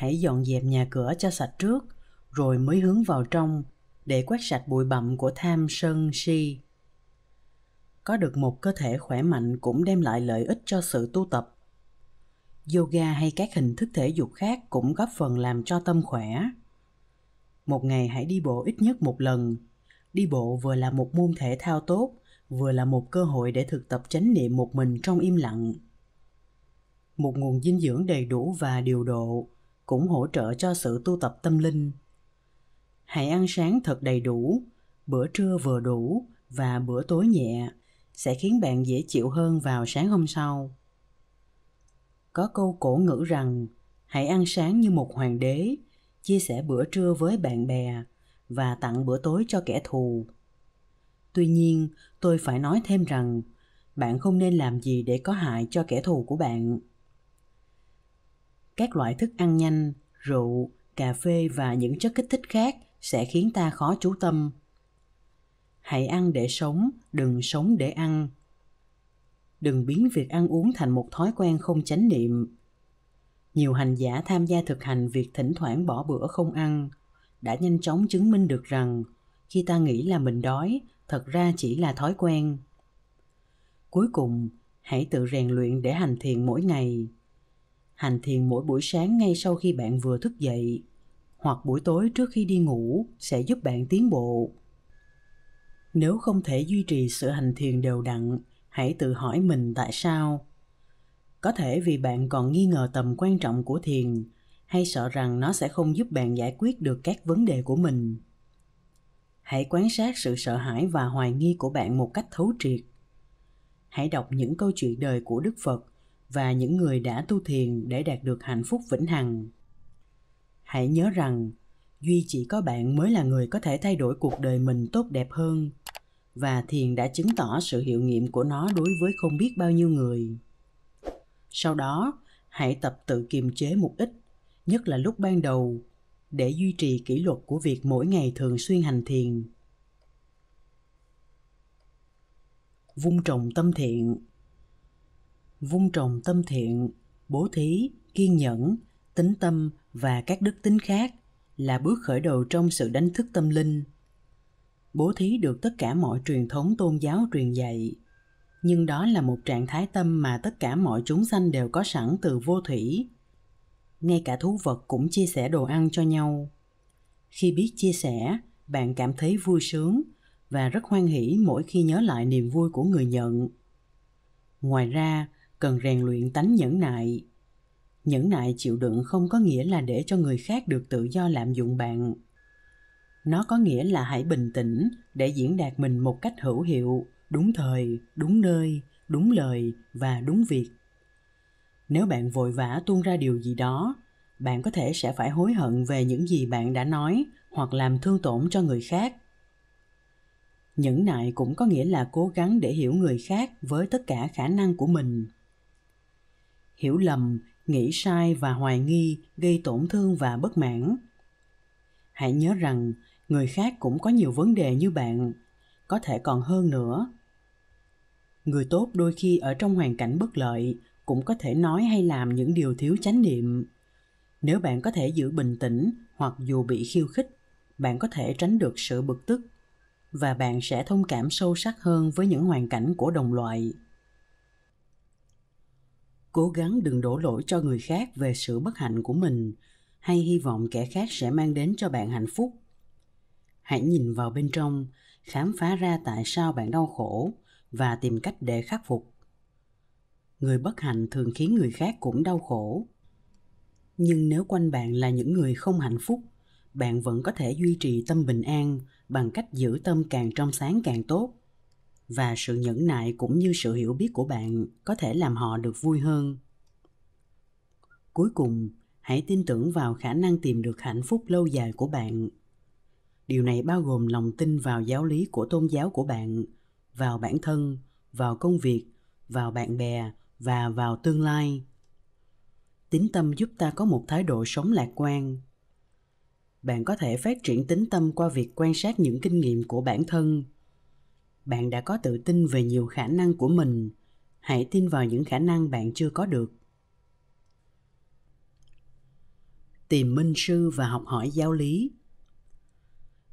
hãy dọn dẹp nhà cửa cho sạch trước rồi mới hướng vào trong để quét sạch bụi bặm của tham sân si có được một cơ thể khỏe mạnh cũng đem lại lợi ích cho sự tu tập yoga hay các hình thức thể dục khác cũng góp phần làm cho tâm khỏe một ngày hãy đi bộ ít nhất một lần đi bộ vừa là một môn thể thao tốt vừa là một cơ hội để thực tập chánh niệm một mình trong im lặng một nguồn dinh dưỡng đầy đủ và điều độ cũng hỗ trợ cho sự tu tập tâm linh. Hãy ăn sáng thật đầy đủ, bữa trưa vừa đủ và bữa tối nhẹ sẽ khiến bạn dễ chịu hơn vào sáng hôm sau. Có câu cổ ngữ rằng hãy ăn sáng như một hoàng đế, chia sẻ bữa trưa với bạn bè và tặng bữa tối cho kẻ thù. Tuy nhiên, tôi phải nói thêm rằng bạn không nên làm gì để có hại cho kẻ thù của bạn các loại thức ăn nhanh, rượu, cà phê và những chất kích thích khác sẽ khiến ta khó chú tâm. Hãy ăn để sống, đừng sống để ăn. Đừng biến việc ăn uống thành một thói quen không chánh niệm. Nhiều hành giả tham gia thực hành việc thỉnh thoảng bỏ bữa không ăn đã nhanh chóng chứng minh được rằng khi ta nghĩ là mình đói, thật ra chỉ là thói quen. Cuối cùng, hãy tự rèn luyện để hành thiền mỗi ngày hành thiền mỗi buổi sáng ngay sau khi bạn vừa thức dậy hoặc buổi tối trước khi đi ngủ sẽ giúp bạn tiến bộ nếu không thể duy trì sự hành thiền đều đặn hãy tự hỏi mình tại sao có thể vì bạn còn nghi ngờ tầm quan trọng của thiền hay sợ rằng nó sẽ không giúp bạn giải quyết được các vấn đề của mình hãy quan sát sự sợ hãi và hoài nghi của bạn một cách thấu triệt hãy đọc những câu chuyện đời của đức phật và những người đã tu thiền để đạt được hạnh phúc vĩnh hằng hãy nhớ rằng duy chỉ có bạn mới là người có thể thay đổi cuộc đời mình tốt đẹp hơn và thiền đã chứng tỏ sự hiệu nghiệm của nó đối với không biết bao nhiêu người sau đó hãy tập tự kiềm chế một ít nhất là lúc ban đầu để duy trì kỷ luật của việc mỗi ngày thường xuyên hành thiền vung trồng tâm thiện vun trồng tâm thiện, bố thí, kiên nhẫn, tính tâm và các đức tính khác là bước khởi đầu trong sự đánh thức tâm linh. Bố thí được tất cả mọi truyền thống tôn giáo truyền dạy, nhưng đó là một trạng thái tâm mà tất cả mọi chúng sanh đều có sẵn từ vô thủy. Ngay cả thú vật cũng chia sẻ đồ ăn cho nhau. Khi biết chia sẻ, bạn cảm thấy vui sướng và rất hoan hỷ mỗi khi nhớ lại niềm vui của người nhận. Ngoài ra, cần rèn luyện tánh nhẫn nại nhẫn nại chịu đựng không có nghĩa là để cho người khác được tự do lạm dụng bạn nó có nghĩa là hãy bình tĩnh để diễn đạt mình một cách hữu hiệu đúng thời đúng nơi đúng lời và đúng việc nếu bạn vội vã tuôn ra điều gì đó bạn có thể sẽ phải hối hận về những gì bạn đã nói hoặc làm thương tổn cho người khác nhẫn nại cũng có nghĩa là cố gắng để hiểu người khác với tất cả khả năng của mình hiểu lầm nghĩ sai và hoài nghi gây tổn thương và bất mãn hãy nhớ rằng người khác cũng có nhiều vấn đề như bạn có thể còn hơn nữa người tốt đôi khi ở trong hoàn cảnh bất lợi cũng có thể nói hay làm những điều thiếu chánh niệm nếu bạn có thể giữ bình tĩnh hoặc dù bị khiêu khích bạn có thể tránh được sự bực tức và bạn sẽ thông cảm sâu sắc hơn với những hoàn cảnh của đồng loại cố gắng đừng đổ lỗi cho người khác về sự bất hạnh của mình hay hy vọng kẻ khác sẽ mang đến cho bạn hạnh phúc hãy nhìn vào bên trong khám phá ra tại sao bạn đau khổ và tìm cách để khắc phục người bất hạnh thường khiến người khác cũng đau khổ nhưng nếu quanh bạn là những người không hạnh phúc bạn vẫn có thể duy trì tâm bình an bằng cách giữ tâm càng trong sáng càng tốt và sự nhẫn nại cũng như sự hiểu biết của bạn có thể làm họ được vui hơn cuối cùng hãy tin tưởng vào khả năng tìm được hạnh phúc lâu dài của bạn điều này bao gồm lòng tin vào giáo lý của tôn giáo của bạn vào bản thân vào công việc vào bạn bè và vào tương lai tính tâm giúp ta có một thái độ sống lạc quan bạn có thể phát triển tính tâm qua việc quan sát những kinh nghiệm của bản thân bạn đã có tự tin về nhiều khả năng của mình hãy tin vào những khả năng bạn chưa có được tìm minh sư và học hỏi giáo lý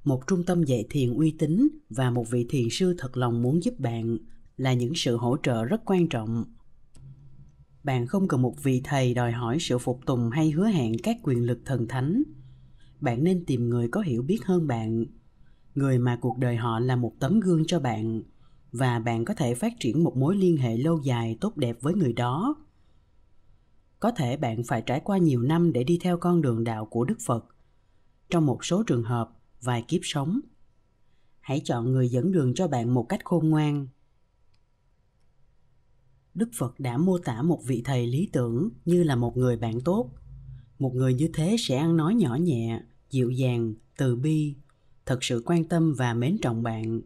một trung tâm dạy thiền uy tín và một vị thiền sư thật lòng muốn giúp bạn là những sự hỗ trợ rất quan trọng bạn không cần một vị thầy đòi hỏi sự phục tùng hay hứa hẹn các quyền lực thần thánh bạn nên tìm người có hiểu biết hơn bạn người mà cuộc đời họ là một tấm gương cho bạn và bạn có thể phát triển một mối liên hệ lâu dài tốt đẹp với người đó có thể bạn phải trải qua nhiều năm để đi theo con đường đạo của đức phật trong một số trường hợp vài kiếp sống hãy chọn người dẫn đường cho bạn một cách khôn ngoan đức phật đã mô tả một vị thầy lý tưởng như là một người bạn tốt một người như thế sẽ ăn nói nhỏ nhẹ dịu dàng từ bi thật sự quan tâm và mến trọng bạn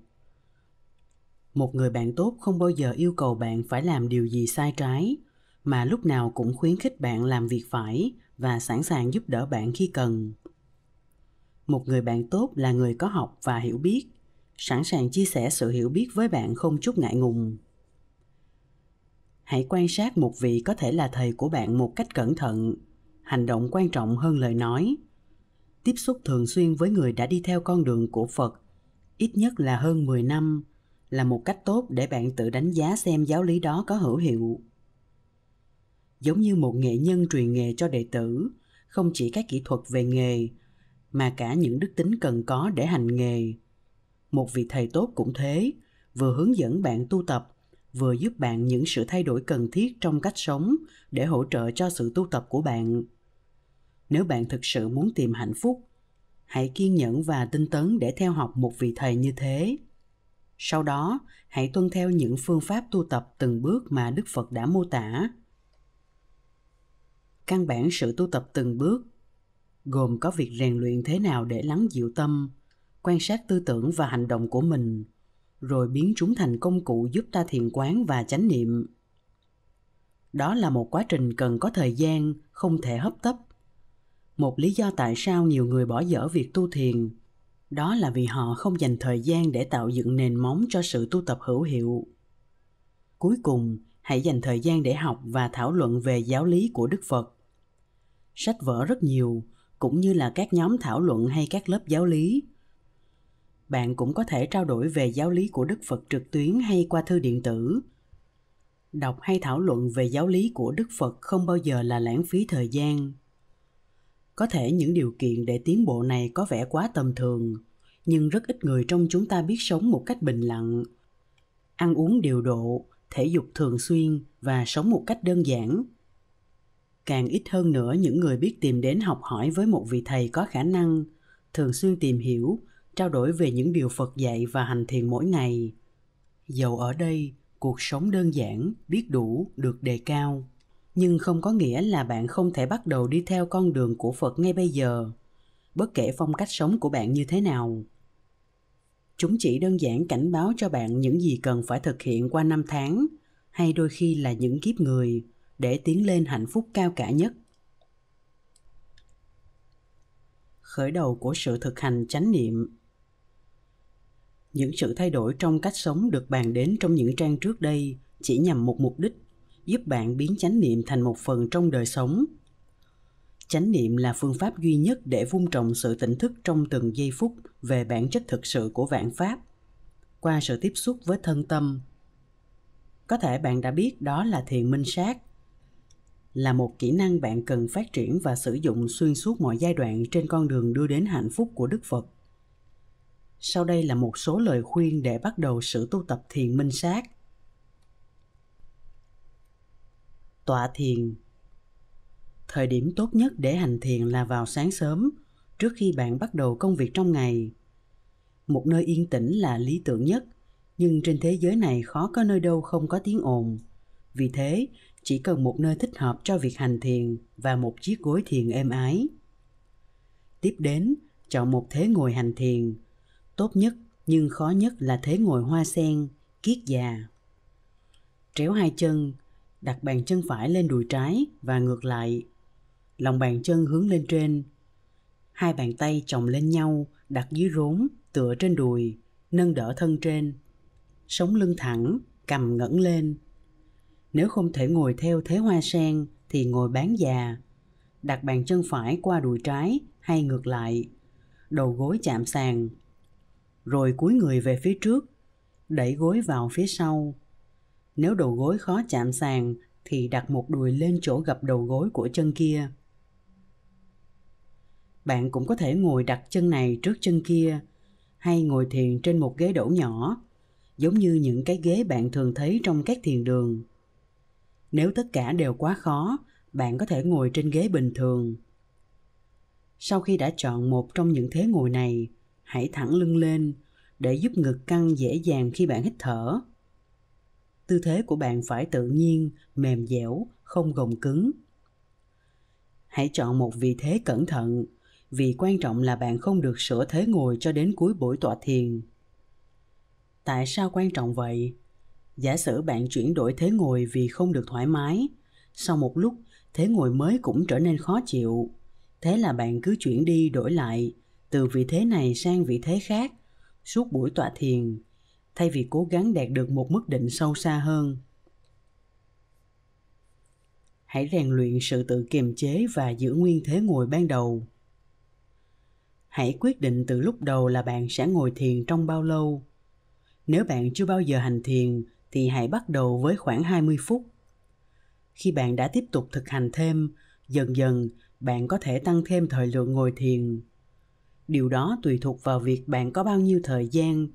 một người bạn tốt không bao giờ yêu cầu bạn phải làm điều gì sai trái mà lúc nào cũng khuyến khích bạn làm việc phải và sẵn sàng giúp đỡ bạn khi cần một người bạn tốt là người có học và hiểu biết sẵn sàng chia sẻ sự hiểu biết với bạn không chút ngại ngùng hãy quan sát một vị có thể là thầy của bạn một cách cẩn thận hành động quan trọng hơn lời nói tiếp xúc thường xuyên với người đã đi theo con đường của Phật, ít nhất là hơn 10 năm, là một cách tốt để bạn tự đánh giá xem giáo lý đó có hữu hiệu. Giống như một nghệ nhân truyền nghề cho đệ tử, không chỉ các kỹ thuật về nghề mà cả những đức tính cần có để hành nghề. Một vị thầy tốt cũng thế, vừa hướng dẫn bạn tu tập, vừa giúp bạn những sự thay đổi cần thiết trong cách sống để hỗ trợ cho sự tu tập của bạn nếu bạn thực sự muốn tìm hạnh phúc hãy kiên nhẫn và tinh tấn để theo học một vị thầy như thế sau đó hãy tuân theo những phương pháp tu tập từng bước mà đức phật đã mô tả căn bản sự tu tập từng bước gồm có việc rèn luyện thế nào để lắng dịu tâm quan sát tư tưởng và hành động của mình rồi biến chúng thành công cụ giúp ta thiền quán và chánh niệm đó là một quá trình cần có thời gian không thể hấp tấp một lý do tại sao nhiều người bỏ dở việc tu thiền đó là vì họ không dành thời gian để tạo dựng nền móng cho sự tu tập hữu hiệu cuối cùng hãy dành thời gian để học và thảo luận về giáo lý của đức phật sách vở rất nhiều cũng như là các nhóm thảo luận hay các lớp giáo lý bạn cũng có thể trao đổi về giáo lý của đức phật trực tuyến hay qua thư điện tử đọc hay thảo luận về giáo lý của đức phật không bao giờ là lãng phí thời gian có thể những điều kiện để tiến bộ này có vẻ quá tầm thường nhưng rất ít người trong chúng ta biết sống một cách bình lặng ăn uống điều độ thể dục thường xuyên và sống một cách đơn giản càng ít hơn nữa những người biết tìm đến học hỏi với một vị thầy có khả năng thường xuyên tìm hiểu trao đổi về những điều phật dạy và hành thiền mỗi ngày dầu ở đây cuộc sống đơn giản biết đủ được đề cao nhưng không có nghĩa là bạn không thể bắt đầu đi theo con đường của phật ngay bây giờ bất kể phong cách sống của bạn như thế nào chúng chỉ đơn giản cảnh báo cho bạn những gì cần phải thực hiện qua năm tháng hay đôi khi là những kiếp người để tiến lên hạnh phúc cao cả nhất khởi đầu của sự thực hành chánh niệm những sự thay đổi trong cách sống được bàn đến trong những trang trước đây chỉ nhằm một mục đích giúp bạn biến chánh niệm thành một phần trong đời sống chánh niệm là phương pháp duy nhất để vun trồng sự tỉnh thức trong từng giây phút về bản chất thực sự của vạn pháp qua sự tiếp xúc với thân tâm có thể bạn đã biết đó là thiền minh sát là một kỹ năng bạn cần phát triển và sử dụng xuyên suốt mọi giai đoạn trên con đường đưa đến hạnh phúc của đức phật sau đây là một số lời khuyên để bắt đầu sự tu tập thiền minh sát tọa thiền thời điểm tốt nhất để hành thiền là vào sáng sớm trước khi bạn bắt đầu công việc trong ngày một nơi yên tĩnh là lý tưởng nhất nhưng trên thế giới này khó có nơi đâu không có tiếng ồn vì thế chỉ cần một nơi thích hợp cho việc hành thiền và một chiếc gối thiền êm ái tiếp đến chọn một thế ngồi hành thiền tốt nhất nhưng khó nhất là thế ngồi hoa sen kiết già tréo hai chân đặt bàn chân phải lên đùi trái và ngược lại. Lòng bàn chân hướng lên trên. Hai bàn tay chồng lên nhau, đặt dưới rốn, tựa trên đùi, nâng đỡ thân trên. Sống lưng thẳng, cầm ngẩng lên. Nếu không thể ngồi theo thế hoa sen thì ngồi bán già. Đặt bàn chân phải qua đùi trái hay ngược lại. Đầu gối chạm sàn. Rồi cúi người về phía trước, đẩy gối vào phía sau, nếu đầu gối khó chạm sàn thì đặt một đùi lên chỗ gập đầu gối của chân kia. Bạn cũng có thể ngồi đặt chân này trước chân kia hay ngồi thiền trên một ghế đổ nhỏ, giống như những cái ghế bạn thường thấy trong các thiền đường. Nếu tất cả đều quá khó, bạn có thể ngồi trên ghế bình thường. Sau khi đã chọn một trong những thế ngồi này, hãy thẳng lưng lên để giúp ngực căng dễ dàng khi bạn hít thở tư thế của bạn phải tự nhiên mềm dẻo không gồng cứng hãy chọn một vị thế cẩn thận vì quan trọng là bạn không được sửa thế ngồi cho đến cuối buổi tọa thiền tại sao quan trọng vậy giả sử bạn chuyển đổi thế ngồi vì không được thoải mái sau một lúc thế ngồi mới cũng trở nên khó chịu thế là bạn cứ chuyển đi đổi lại từ vị thế này sang vị thế khác suốt buổi tọa thiền thay vì cố gắng đạt được một mức định sâu xa hơn hãy rèn luyện sự tự kiềm chế và giữ nguyên thế ngồi ban đầu hãy quyết định từ lúc đầu là bạn sẽ ngồi thiền trong bao lâu nếu bạn chưa bao giờ hành thiền thì hãy bắt đầu với khoảng 20 phút. Khi bạn đã tiếp tục thực hành thêm, dần dần bạn có thể tăng thêm thời lượng ngồi thiền. Điều đó tùy thuộc vào việc bạn có bao nhiêu thời gian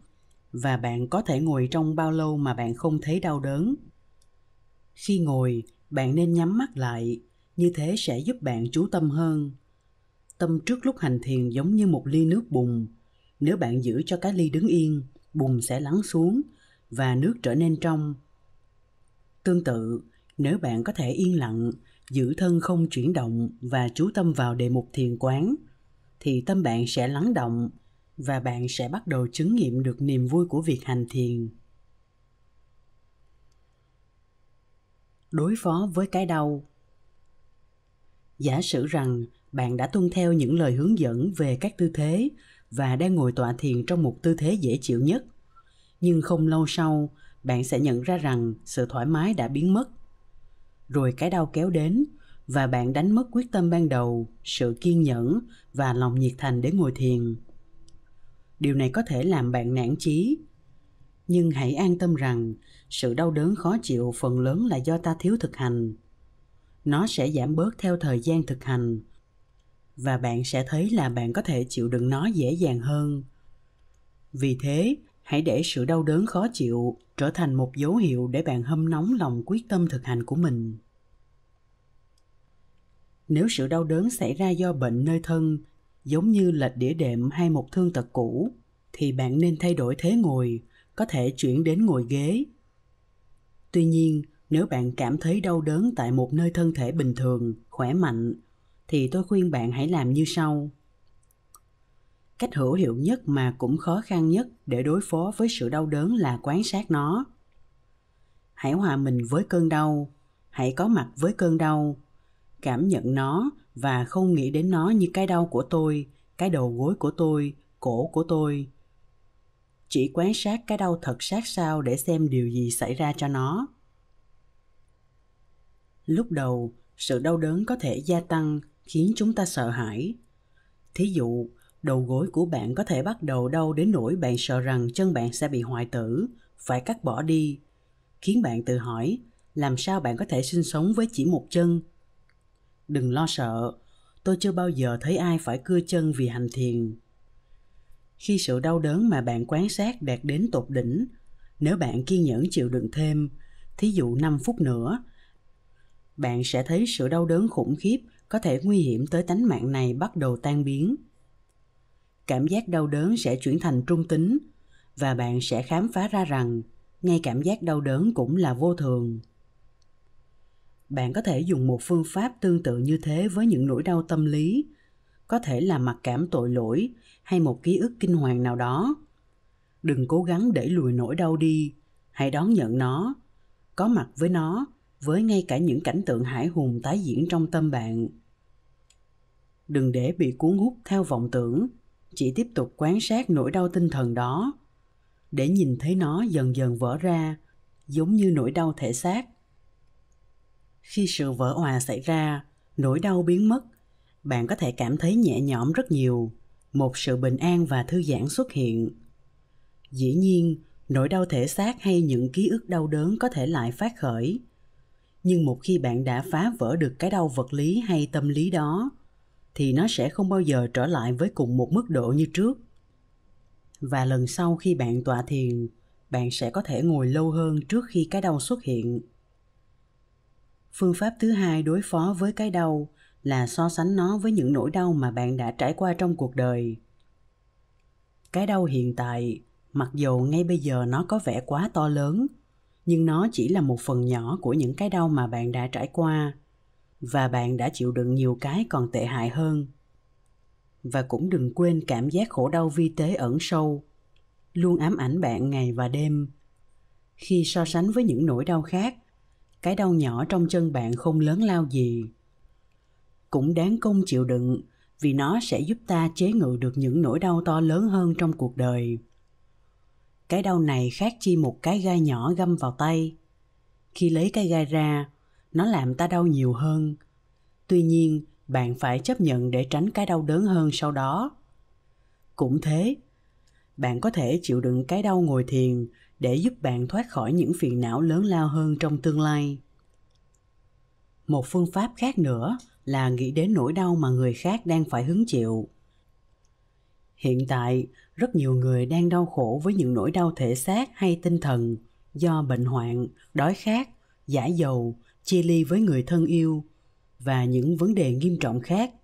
và bạn có thể ngồi trong bao lâu mà bạn không thấy đau đớn khi ngồi bạn nên nhắm mắt lại như thế sẽ giúp bạn chú tâm hơn tâm trước lúc hành thiền giống như một ly nước bùn nếu bạn giữ cho cái ly đứng yên bùn sẽ lắng xuống và nước trở nên trong tương tự nếu bạn có thể yên lặng giữ thân không chuyển động và chú tâm vào đề mục thiền quán thì tâm bạn sẽ lắng động và bạn sẽ bắt đầu chứng nghiệm được niềm vui của việc hành thiền đối phó với cái đau giả sử rằng bạn đã tuân theo những lời hướng dẫn về các tư thế và đang ngồi tọa thiền trong một tư thế dễ chịu nhất nhưng không lâu sau bạn sẽ nhận ra rằng sự thoải mái đã biến mất rồi cái đau kéo đến và bạn đánh mất quyết tâm ban đầu sự kiên nhẫn và lòng nhiệt thành để ngồi thiền điều này có thể làm bạn nản chí nhưng hãy an tâm rằng sự đau đớn khó chịu phần lớn là do ta thiếu thực hành nó sẽ giảm bớt theo thời gian thực hành và bạn sẽ thấy là bạn có thể chịu đựng nó dễ dàng hơn vì thế hãy để sự đau đớn khó chịu trở thành một dấu hiệu để bạn hâm nóng lòng quyết tâm thực hành của mình nếu sự đau đớn xảy ra do bệnh nơi thân giống như là đĩa đệm hay một thương tật cũ thì bạn nên thay đổi thế ngồi có thể chuyển đến ngồi ghế tuy nhiên nếu bạn cảm thấy đau đớn tại một nơi thân thể bình thường khỏe mạnh thì tôi khuyên bạn hãy làm như sau cách hữu hiệu nhất mà cũng khó khăn nhất để đối phó với sự đau đớn là quan sát nó hãy hòa mình với cơn đau hãy có mặt với cơn đau cảm nhận nó và không nghĩ đến nó như cái đau của tôi cái đầu gối của tôi cổ của tôi chỉ quan sát cái đau thật sát sao để xem điều gì xảy ra cho nó lúc đầu sự đau đớn có thể gia tăng khiến chúng ta sợ hãi thí dụ đầu gối của bạn có thể bắt đầu đau đến nỗi bạn sợ rằng chân bạn sẽ bị hoại tử phải cắt bỏ đi khiến bạn tự hỏi làm sao bạn có thể sinh sống với chỉ một chân đừng lo sợ tôi chưa bao giờ thấy ai phải cưa chân vì hành thiền khi sự đau đớn mà bạn quan sát đạt đến tột đỉnh nếu bạn kiên nhẫn chịu đựng thêm thí dụ 5 phút nữa bạn sẽ thấy sự đau đớn khủng khiếp có thể nguy hiểm tới tánh mạng này bắt đầu tan biến cảm giác đau đớn sẽ chuyển thành trung tính và bạn sẽ khám phá ra rằng ngay cảm giác đau đớn cũng là vô thường bạn có thể dùng một phương pháp tương tự như thế với những nỗi đau tâm lý có thể là mặc cảm tội lỗi hay một ký ức kinh hoàng nào đó đừng cố gắng để lùi nỗi đau đi hãy đón nhận nó có mặt với nó với ngay cả những cảnh tượng hải hùng tái diễn trong tâm bạn đừng để bị cuốn hút theo vọng tưởng chỉ tiếp tục quan sát nỗi đau tinh thần đó để nhìn thấy nó dần dần vỡ ra giống như nỗi đau thể xác khi sự vỡ hòa xảy ra, nỗi đau biến mất, bạn có thể cảm thấy nhẹ nhõm rất nhiều, một sự bình an và thư giãn xuất hiện. Dĩ nhiên, nỗi đau thể xác hay những ký ức đau đớn có thể lại phát khởi. Nhưng một khi bạn đã phá vỡ được cái đau vật lý hay tâm lý đó, thì nó sẽ không bao giờ trở lại với cùng một mức độ như trước. Và lần sau khi bạn tọa thiền, bạn sẽ có thể ngồi lâu hơn trước khi cái đau xuất hiện phương pháp thứ hai đối phó với cái đau là so sánh nó với những nỗi đau mà bạn đã trải qua trong cuộc đời cái đau hiện tại mặc dù ngay bây giờ nó có vẻ quá to lớn nhưng nó chỉ là một phần nhỏ của những cái đau mà bạn đã trải qua và bạn đã chịu đựng nhiều cái còn tệ hại hơn và cũng đừng quên cảm giác khổ đau vi tế ẩn sâu luôn ám ảnh bạn ngày và đêm khi so sánh với những nỗi đau khác cái đau nhỏ trong chân bạn không lớn lao gì cũng đáng công chịu đựng vì nó sẽ giúp ta chế ngự được những nỗi đau to lớn hơn trong cuộc đời cái đau này khác chi một cái gai nhỏ găm vào tay khi lấy cái gai ra nó làm ta đau nhiều hơn tuy nhiên bạn phải chấp nhận để tránh cái đau đớn hơn sau đó cũng thế bạn có thể chịu đựng cái đau ngồi thiền để giúp bạn thoát khỏi những phiền não lớn lao hơn trong tương lai một phương pháp khác nữa là nghĩ đến nỗi đau mà người khác đang phải hứng chịu hiện tại rất nhiều người đang đau khổ với những nỗi đau thể xác hay tinh thần do bệnh hoạn đói khát giải dầu chia ly với người thân yêu và những vấn đề nghiêm trọng khác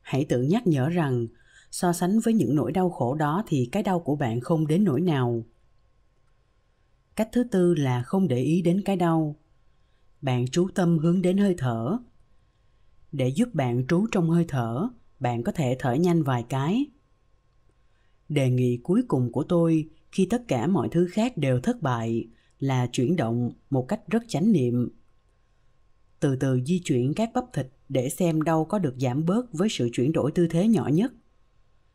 hãy tự nhắc nhở rằng so sánh với những nỗi đau khổ đó thì cái đau của bạn không đến nỗi nào cách thứ tư là không để ý đến cái đau bạn chú tâm hướng đến hơi thở để giúp bạn trú trong hơi thở bạn có thể thở nhanh vài cái đề nghị cuối cùng của tôi khi tất cả mọi thứ khác đều thất bại là chuyển động một cách rất chánh niệm từ từ di chuyển các bắp thịt để xem đau có được giảm bớt với sự chuyển đổi tư thế nhỏ nhất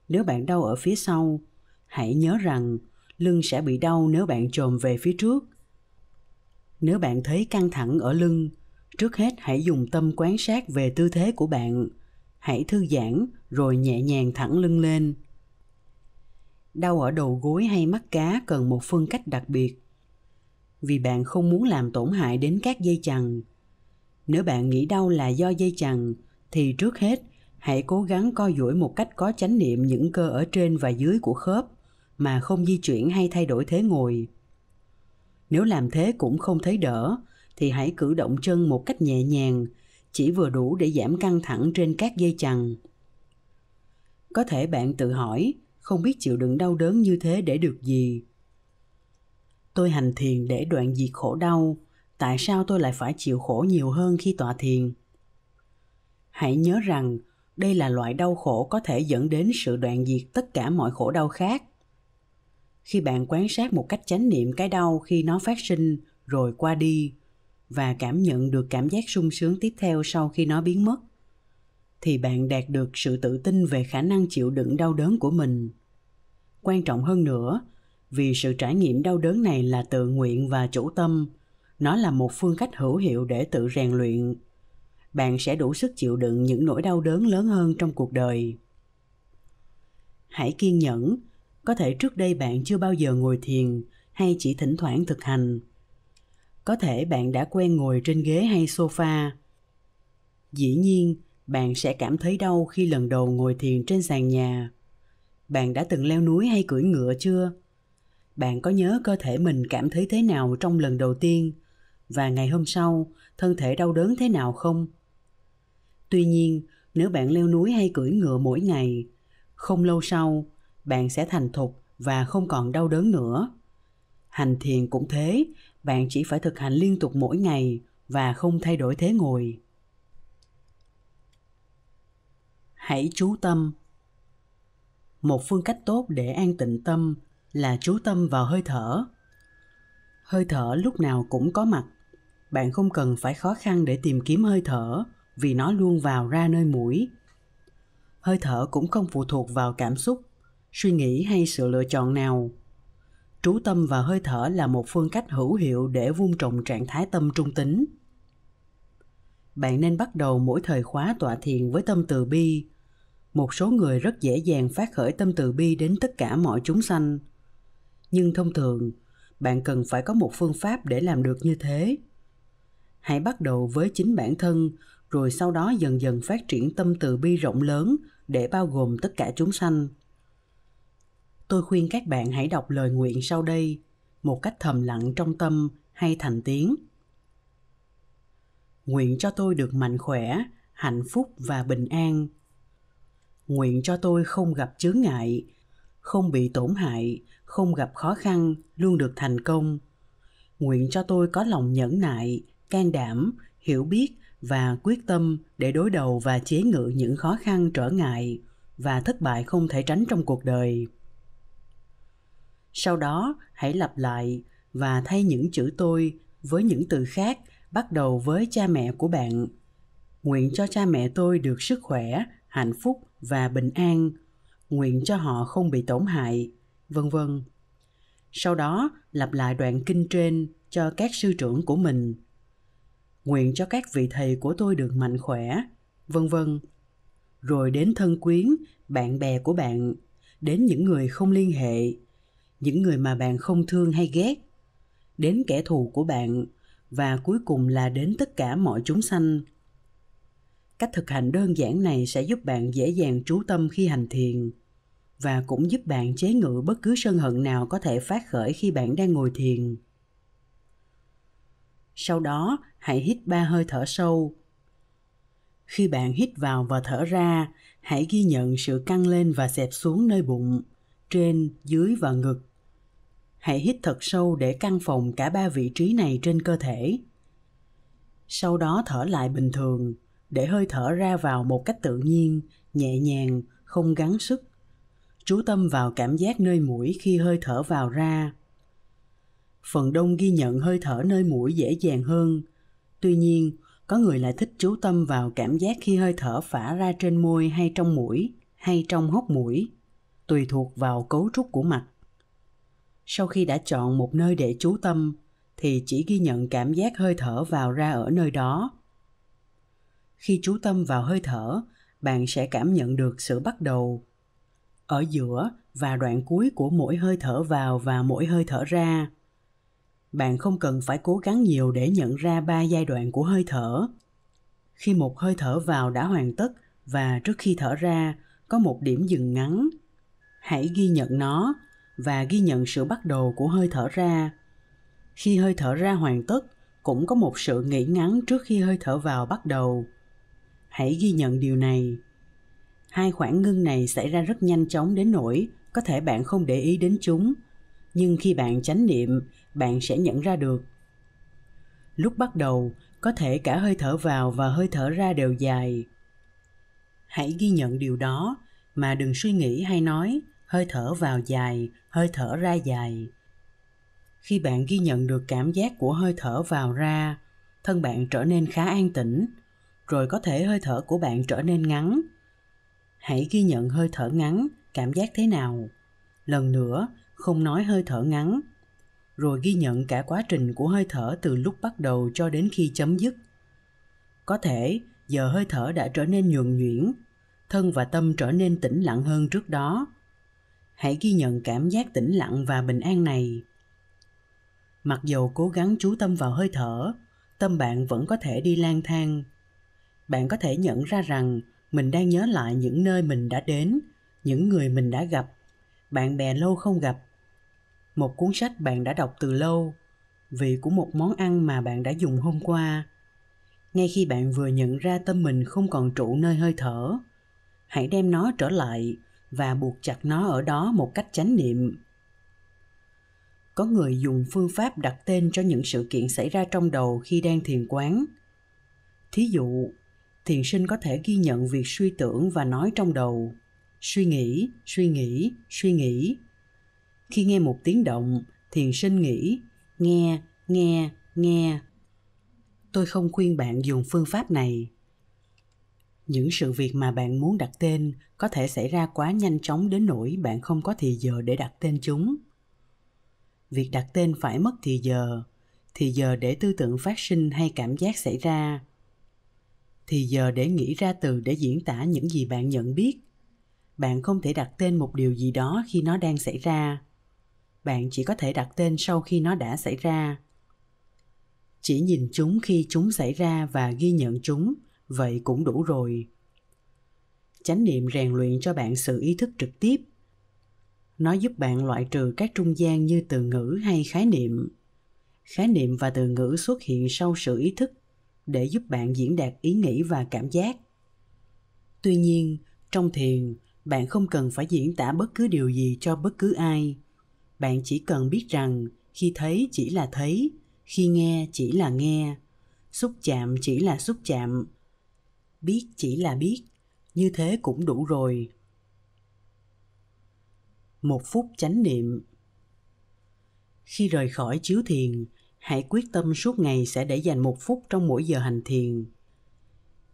nếu bạn đau ở phía sau hãy nhớ rằng lưng sẽ bị đau nếu bạn chồm về phía trước nếu bạn thấy căng thẳng ở lưng trước hết hãy dùng tâm quan sát về tư thế của bạn hãy thư giãn rồi nhẹ nhàng thẳng lưng lên đau ở đầu gối hay mắt cá cần một phương cách đặc biệt vì bạn không muốn làm tổn hại đến các dây chằng nếu bạn nghĩ đau là do dây chằng thì trước hết hãy cố gắng co duỗi một cách có chánh niệm những cơ ở trên và dưới của khớp mà không di chuyển hay thay đổi thế ngồi. Nếu làm thế cũng không thấy đỡ, thì hãy cử động chân một cách nhẹ nhàng, chỉ vừa đủ để giảm căng thẳng trên các dây chằng. Có thể bạn tự hỏi, không biết chịu đựng đau đớn như thế để được gì. Tôi hành thiền để đoạn diệt khổ đau, tại sao tôi lại phải chịu khổ nhiều hơn khi tọa thiền? Hãy nhớ rằng, đây là loại đau khổ có thể dẫn đến sự đoạn diệt tất cả mọi khổ đau khác khi bạn quan sát một cách chánh niệm cái đau khi nó phát sinh rồi qua đi và cảm nhận được cảm giác sung sướng tiếp theo sau khi nó biến mất thì bạn đạt được sự tự tin về khả năng chịu đựng đau đớn của mình quan trọng hơn nữa vì sự trải nghiệm đau đớn này là tự nguyện và chủ tâm nó là một phương cách hữu hiệu để tự rèn luyện bạn sẽ đủ sức chịu đựng những nỗi đau đớn lớn hơn trong cuộc đời hãy kiên nhẫn có thể trước đây bạn chưa bao giờ ngồi thiền hay chỉ thỉnh thoảng thực hành có thể bạn đã quen ngồi trên ghế hay sofa dĩ nhiên bạn sẽ cảm thấy đau khi lần đầu ngồi thiền trên sàn nhà bạn đã từng leo núi hay cưỡi ngựa chưa bạn có nhớ cơ thể mình cảm thấy thế nào trong lần đầu tiên và ngày hôm sau thân thể đau đớn thế nào không tuy nhiên nếu bạn leo núi hay cưỡi ngựa mỗi ngày không lâu sau bạn sẽ thành thục và không còn đau đớn nữa hành thiền cũng thế bạn chỉ phải thực hành liên tục mỗi ngày và không thay đổi thế ngồi hãy chú tâm một phương cách tốt để an tịnh tâm là chú tâm vào hơi thở hơi thở lúc nào cũng có mặt bạn không cần phải khó khăn để tìm kiếm hơi thở vì nó luôn vào ra nơi mũi hơi thở cũng không phụ thuộc vào cảm xúc suy nghĩ hay sự lựa chọn nào trú tâm và hơi thở là một phương cách hữu hiệu để vuông trồng trạng thái tâm trung tính bạn nên bắt đầu mỗi thời khóa tọa thiền với tâm từ bi một số người rất dễ dàng phát khởi tâm từ bi đến tất cả mọi chúng sanh nhưng thông thường bạn cần phải có một phương pháp để làm được như thế hãy bắt đầu với chính bản thân rồi sau đó dần dần phát triển tâm từ bi rộng lớn để bao gồm tất cả chúng sanh tôi khuyên các bạn hãy đọc lời nguyện sau đây một cách thầm lặng trong tâm hay thành tiếng nguyện cho tôi được mạnh khỏe hạnh phúc và bình an nguyện cho tôi không gặp chướng ngại không bị tổn hại không gặp khó khăn luôn được thành công nguyện cho tôi có lòng nhẫn nại can đảm hiểu biết và quyết tâm để đối đầu và chế ngự những khó khăn trở ngại và thất bại không thể tránh trong cuộc đời sau đó hãy lặp lại và thay những chữ tôi với những từ khác bắt đầu với cha mẹ của bạn nguyện cho cha mẹ tôi được sức khỏe hạnh phúc và bình an nguyện cho họ không bị tổn hại vân vân sau đó lặp lại đoạn kinh trên cho các sư trưởng của mình nguyện cho các vị thầy của tôi được mạnh khỏe vân vân rồi đến thân quyến bạn bè của bạn đến những người không liên hệ những người mà bạn không thương hay ghét đến kẻ thù của bạn và cuối cùng là đến tất cả mọi chúng sanh cách thực hành đơn giản này sẽ giúp bạn dễ dàng trú tâm khi hành thiền và cũng giúp bạn chế ngự bất cứ sân hận nào có thể phát khởi khi bạn đang ngồi thiền sau đó hãy hít ba hơi thở sâu khi bạn hít vào và thở ra hãy ghi nhận sự căng lên và xẹp xuống nơi bụng trên dưới và ngực hãy hít thật sâu để căng phòng cả ba vị trí này trên cơ thể sau đó thở lại bình thường để hơi thở ra vào một cách tự nhiên nhẹ nhàng không gắng sức chú tâm vào cảm giác nơi mũi khi hơi thở vào ra phần đông ghi nhận hơi thở nơi mũi dễ dàng hơn tuy nhiên có người lại thích chú tâm vào cảm giác khi hơi thở phả ra trên môi hay trong mũi hay trong hốc mũi tùy thuộc vào cấu trúc của mặt sau khi đã chọn một nơi để chú tâm thì chỉ ghi nhận cảm giác hơi thở vào ra ở nơi đó khi chú tâm vào hơi thở bạn sẽ cảm nhận được sự bắt đầu ở giữa và đoạn cuối của mỗi hơi thở vào và mỗi hơi thở ra bạn không cần phải cố gắng nhiều để nhận ra ba giai đoạn của hơi thở khi một hơi thở vào đã hoàn tất và trước khi thở ra có một điểm dừng ngắn hãy ghi nhận nó và ghi nhận sự bắt đầu của hơi thở ra khi hơi thở ra hoàn tất cũng có một sự nghỉ ngắn trước khi hơi thở vào bắt đầu hãy ghi nhận điều này hai khoảng ngưng này xảy ra rất nhanh chóng đến nỗi có thể bạn không để ý đến chúng nhưng khi bạn chánh niệm bạn sẽ nhận ra được lúc bắt đầu có thể cả hơi thở vào và hơi thở ra đều dài hãy ghi nhận điều đó mà đừng suy nghĩ hay nói hơi thở vào dài hơi thở ra dài khi bạn ghi nhận được cảm giác của hơi thở vào ra thân bạn trở nên khá an tĩnh rồi có thể hơi thở của bạn trở nên ngắn hãy ghi nhận hơi thở ngắn cảm giác thế nào lần nữa không nói hơi thở ngắn rồi ghi nhận cả quá trình của hơi thở từ lúc bắt đầu cho đến khi chấm dứt có thể giờ hơi thở đã trở nên nhuần nhuyễn thân và tâm trở nên tĩnh lặng hơn trước đó hãy ghi nhận cảm giác tĩnh lặng và bình an này mặc dù cố gắng chú tâm vào hơi thở tâm bạn vẫn có thể đi lang thang bạn có thể nhận ra rằng mình đang nhớ lại những nơi mình đã đến những người mình đã gặp bạn bè lâu không gặp một cuốn sách bạn đã đọc từ lâu vị của một món ăn mà bạn đã dùng hôm qua ngay khi bạn vừa nhận ra tâm mình không còn trụ nơi hơi thở hãy đem nó trở lại và buộc chặt nó ở đó một cách chánh niệm có người dùng phương pháp đặt tên cho những sự kiện xảy ra trong đầu khi đang thiền quán thí dụ thiền sinh có thể ghi nhận việc suy tưởng và nói trong đầu suy nghĩ suy nghĩ suy nghĩ khi nghe một tiếng động thiền sinh nghĩ nghe nghe nghe tôi không khuyên bạn dùng phương pháp này những sự việc mà bạn muốn đặt tên có thể xảy ra quá nhanh chóng đến nỗi bạn không có thì giờ để đặt tên chúng việc đặt tên phải mất thì giờ thì giờ để tư tưởng phát sinh hay cảm giác xảy ra thì giờ để nghĩ ra từ để diễn tả những gì bạn nhận biết bạn không thể đặt tên một điều gì đó khi nó đang xảy ra bạn chỉ có thể đặt tên sau khi nó đã xảy ra chỉ nhìn chúng khi chúng xảy ra và ghi nhận chúng vậy cũng đủ rồi chánh niệm rèn luyện cho bạn sự ý thức trực tiếp nó giúp bạn loại trừ các trung gian như từ ngữ hay khái niệm khái niệm và từ ngữ xuất hiện sau sự ý thức để giúp bạn diễn đạt ý nghĩ và cảm giác tuy nhiên trong thiền bạn không cần phải diễn tả bất cứ điều gì cho bất cứ ai bạn chỉ cần biết rằng khi thấy chỉ là thấy khi nghe chỉ là nghe xúc chạm chỉ là xúc chạm biết chỉ là biết như thế cũng đủ rồi một phút chánh niệm khi rời khỏi chiếu thiền hãy quyết tâm suốt ngày sẽ để dành một phút trong mỗi giờ hành thiền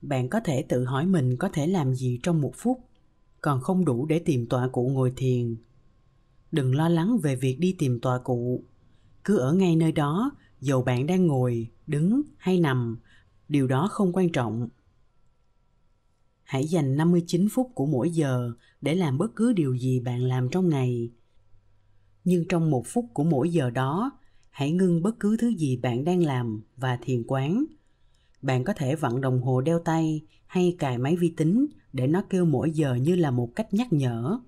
bạn có thể tự hỏi mình có thể làm gì trong một phút còn không đủ để tìm tọa cụ ngồi thiền đừng lo lắng về việc đi tìm tọa cụ cứ ở ngay nơi đó dầu bạn đang ngồi đứng hay nằm điều đó không quan trọng Hãy dành 59 phút của mỗi giờ để làm bất cứ điều gì bạn làm trong ngày. Nhưng trong một phút của mỗi giờ đó, hãy ngưng bất cứ thứ gì bạn đang làm và thiền quán. Bạn có thể vặn đồng hồ đeo tay hay cài máy vi tính để nó kêu mỗi giờ như là một cách nhắc nhở.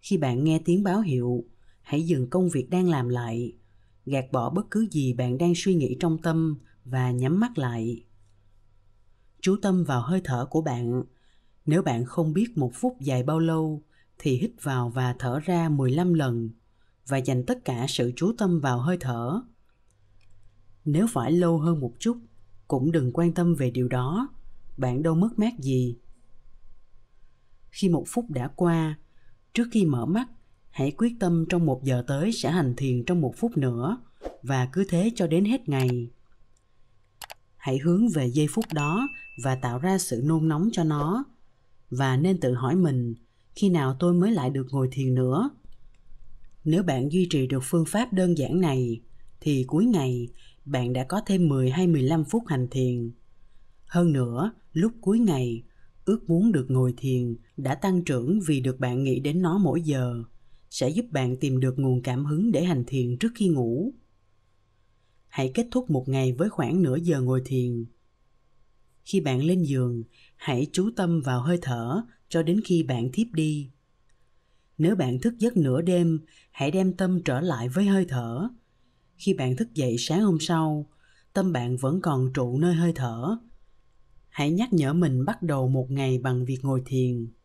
Khi bạn nghe tiếng báo hiệu, hãy dừng công việc đang làm lại, gạt bỏ bất cứ gì bạn đang suy nghĩ trong tâm và nhắm mắt lại chú tâm vào hơi thở của bạn. Nếu bạn không biết một phút dài bao lâu, thì hít vào và thở ra 15 lần và dành tất cả sự chú tâm vào hơi thở. Nếu phải lâu hơn một chút, cũng đừng quan tâm về điều đó, bạn đâu mất mát gì. Khi một phút đã qua, trước khi mở mắt, hãy quyết tâm trong một giờ tới sẽ hành thiền trong một phút nữa và cứ thế cho đến hết ngày hãy hướng về giây phút đó và tạo ra sự nôn nóng cho nó và nên tự hỏi mình khi nào tôi mới lại được ngồi thiền nữa nếu bạn duy trì được phương pháp đơn giản này thì cuối ngày bạn đã có thêm 10 hay 15 phút hành thiền. Hơn nữa, lúc cuối ngày, ước muốn được ngồi thiền đã tăng trưởng vì được bạn nghĩ đến nó mỗi giờ, sẽ giúp bạn tìm được nguồn cảm hứng để hành thiền trước khi ngủ hãy kết thúc một ngày với khoảng nửa giờ ngồi thiền khi bạn lên giường hãy chú tâm vào hơi thở cho đến khi bạn thiếp đi nếu bạn thức giấc nửa đêm hãy đem tâm trở lại với hơi thở khi bạn thức dậy sáng hôm sau tâm bạn vẫn còn trụ nơi hơi thở hãy nhắc nhở mình bắt đầu một ngày bằng việc ngồi thiền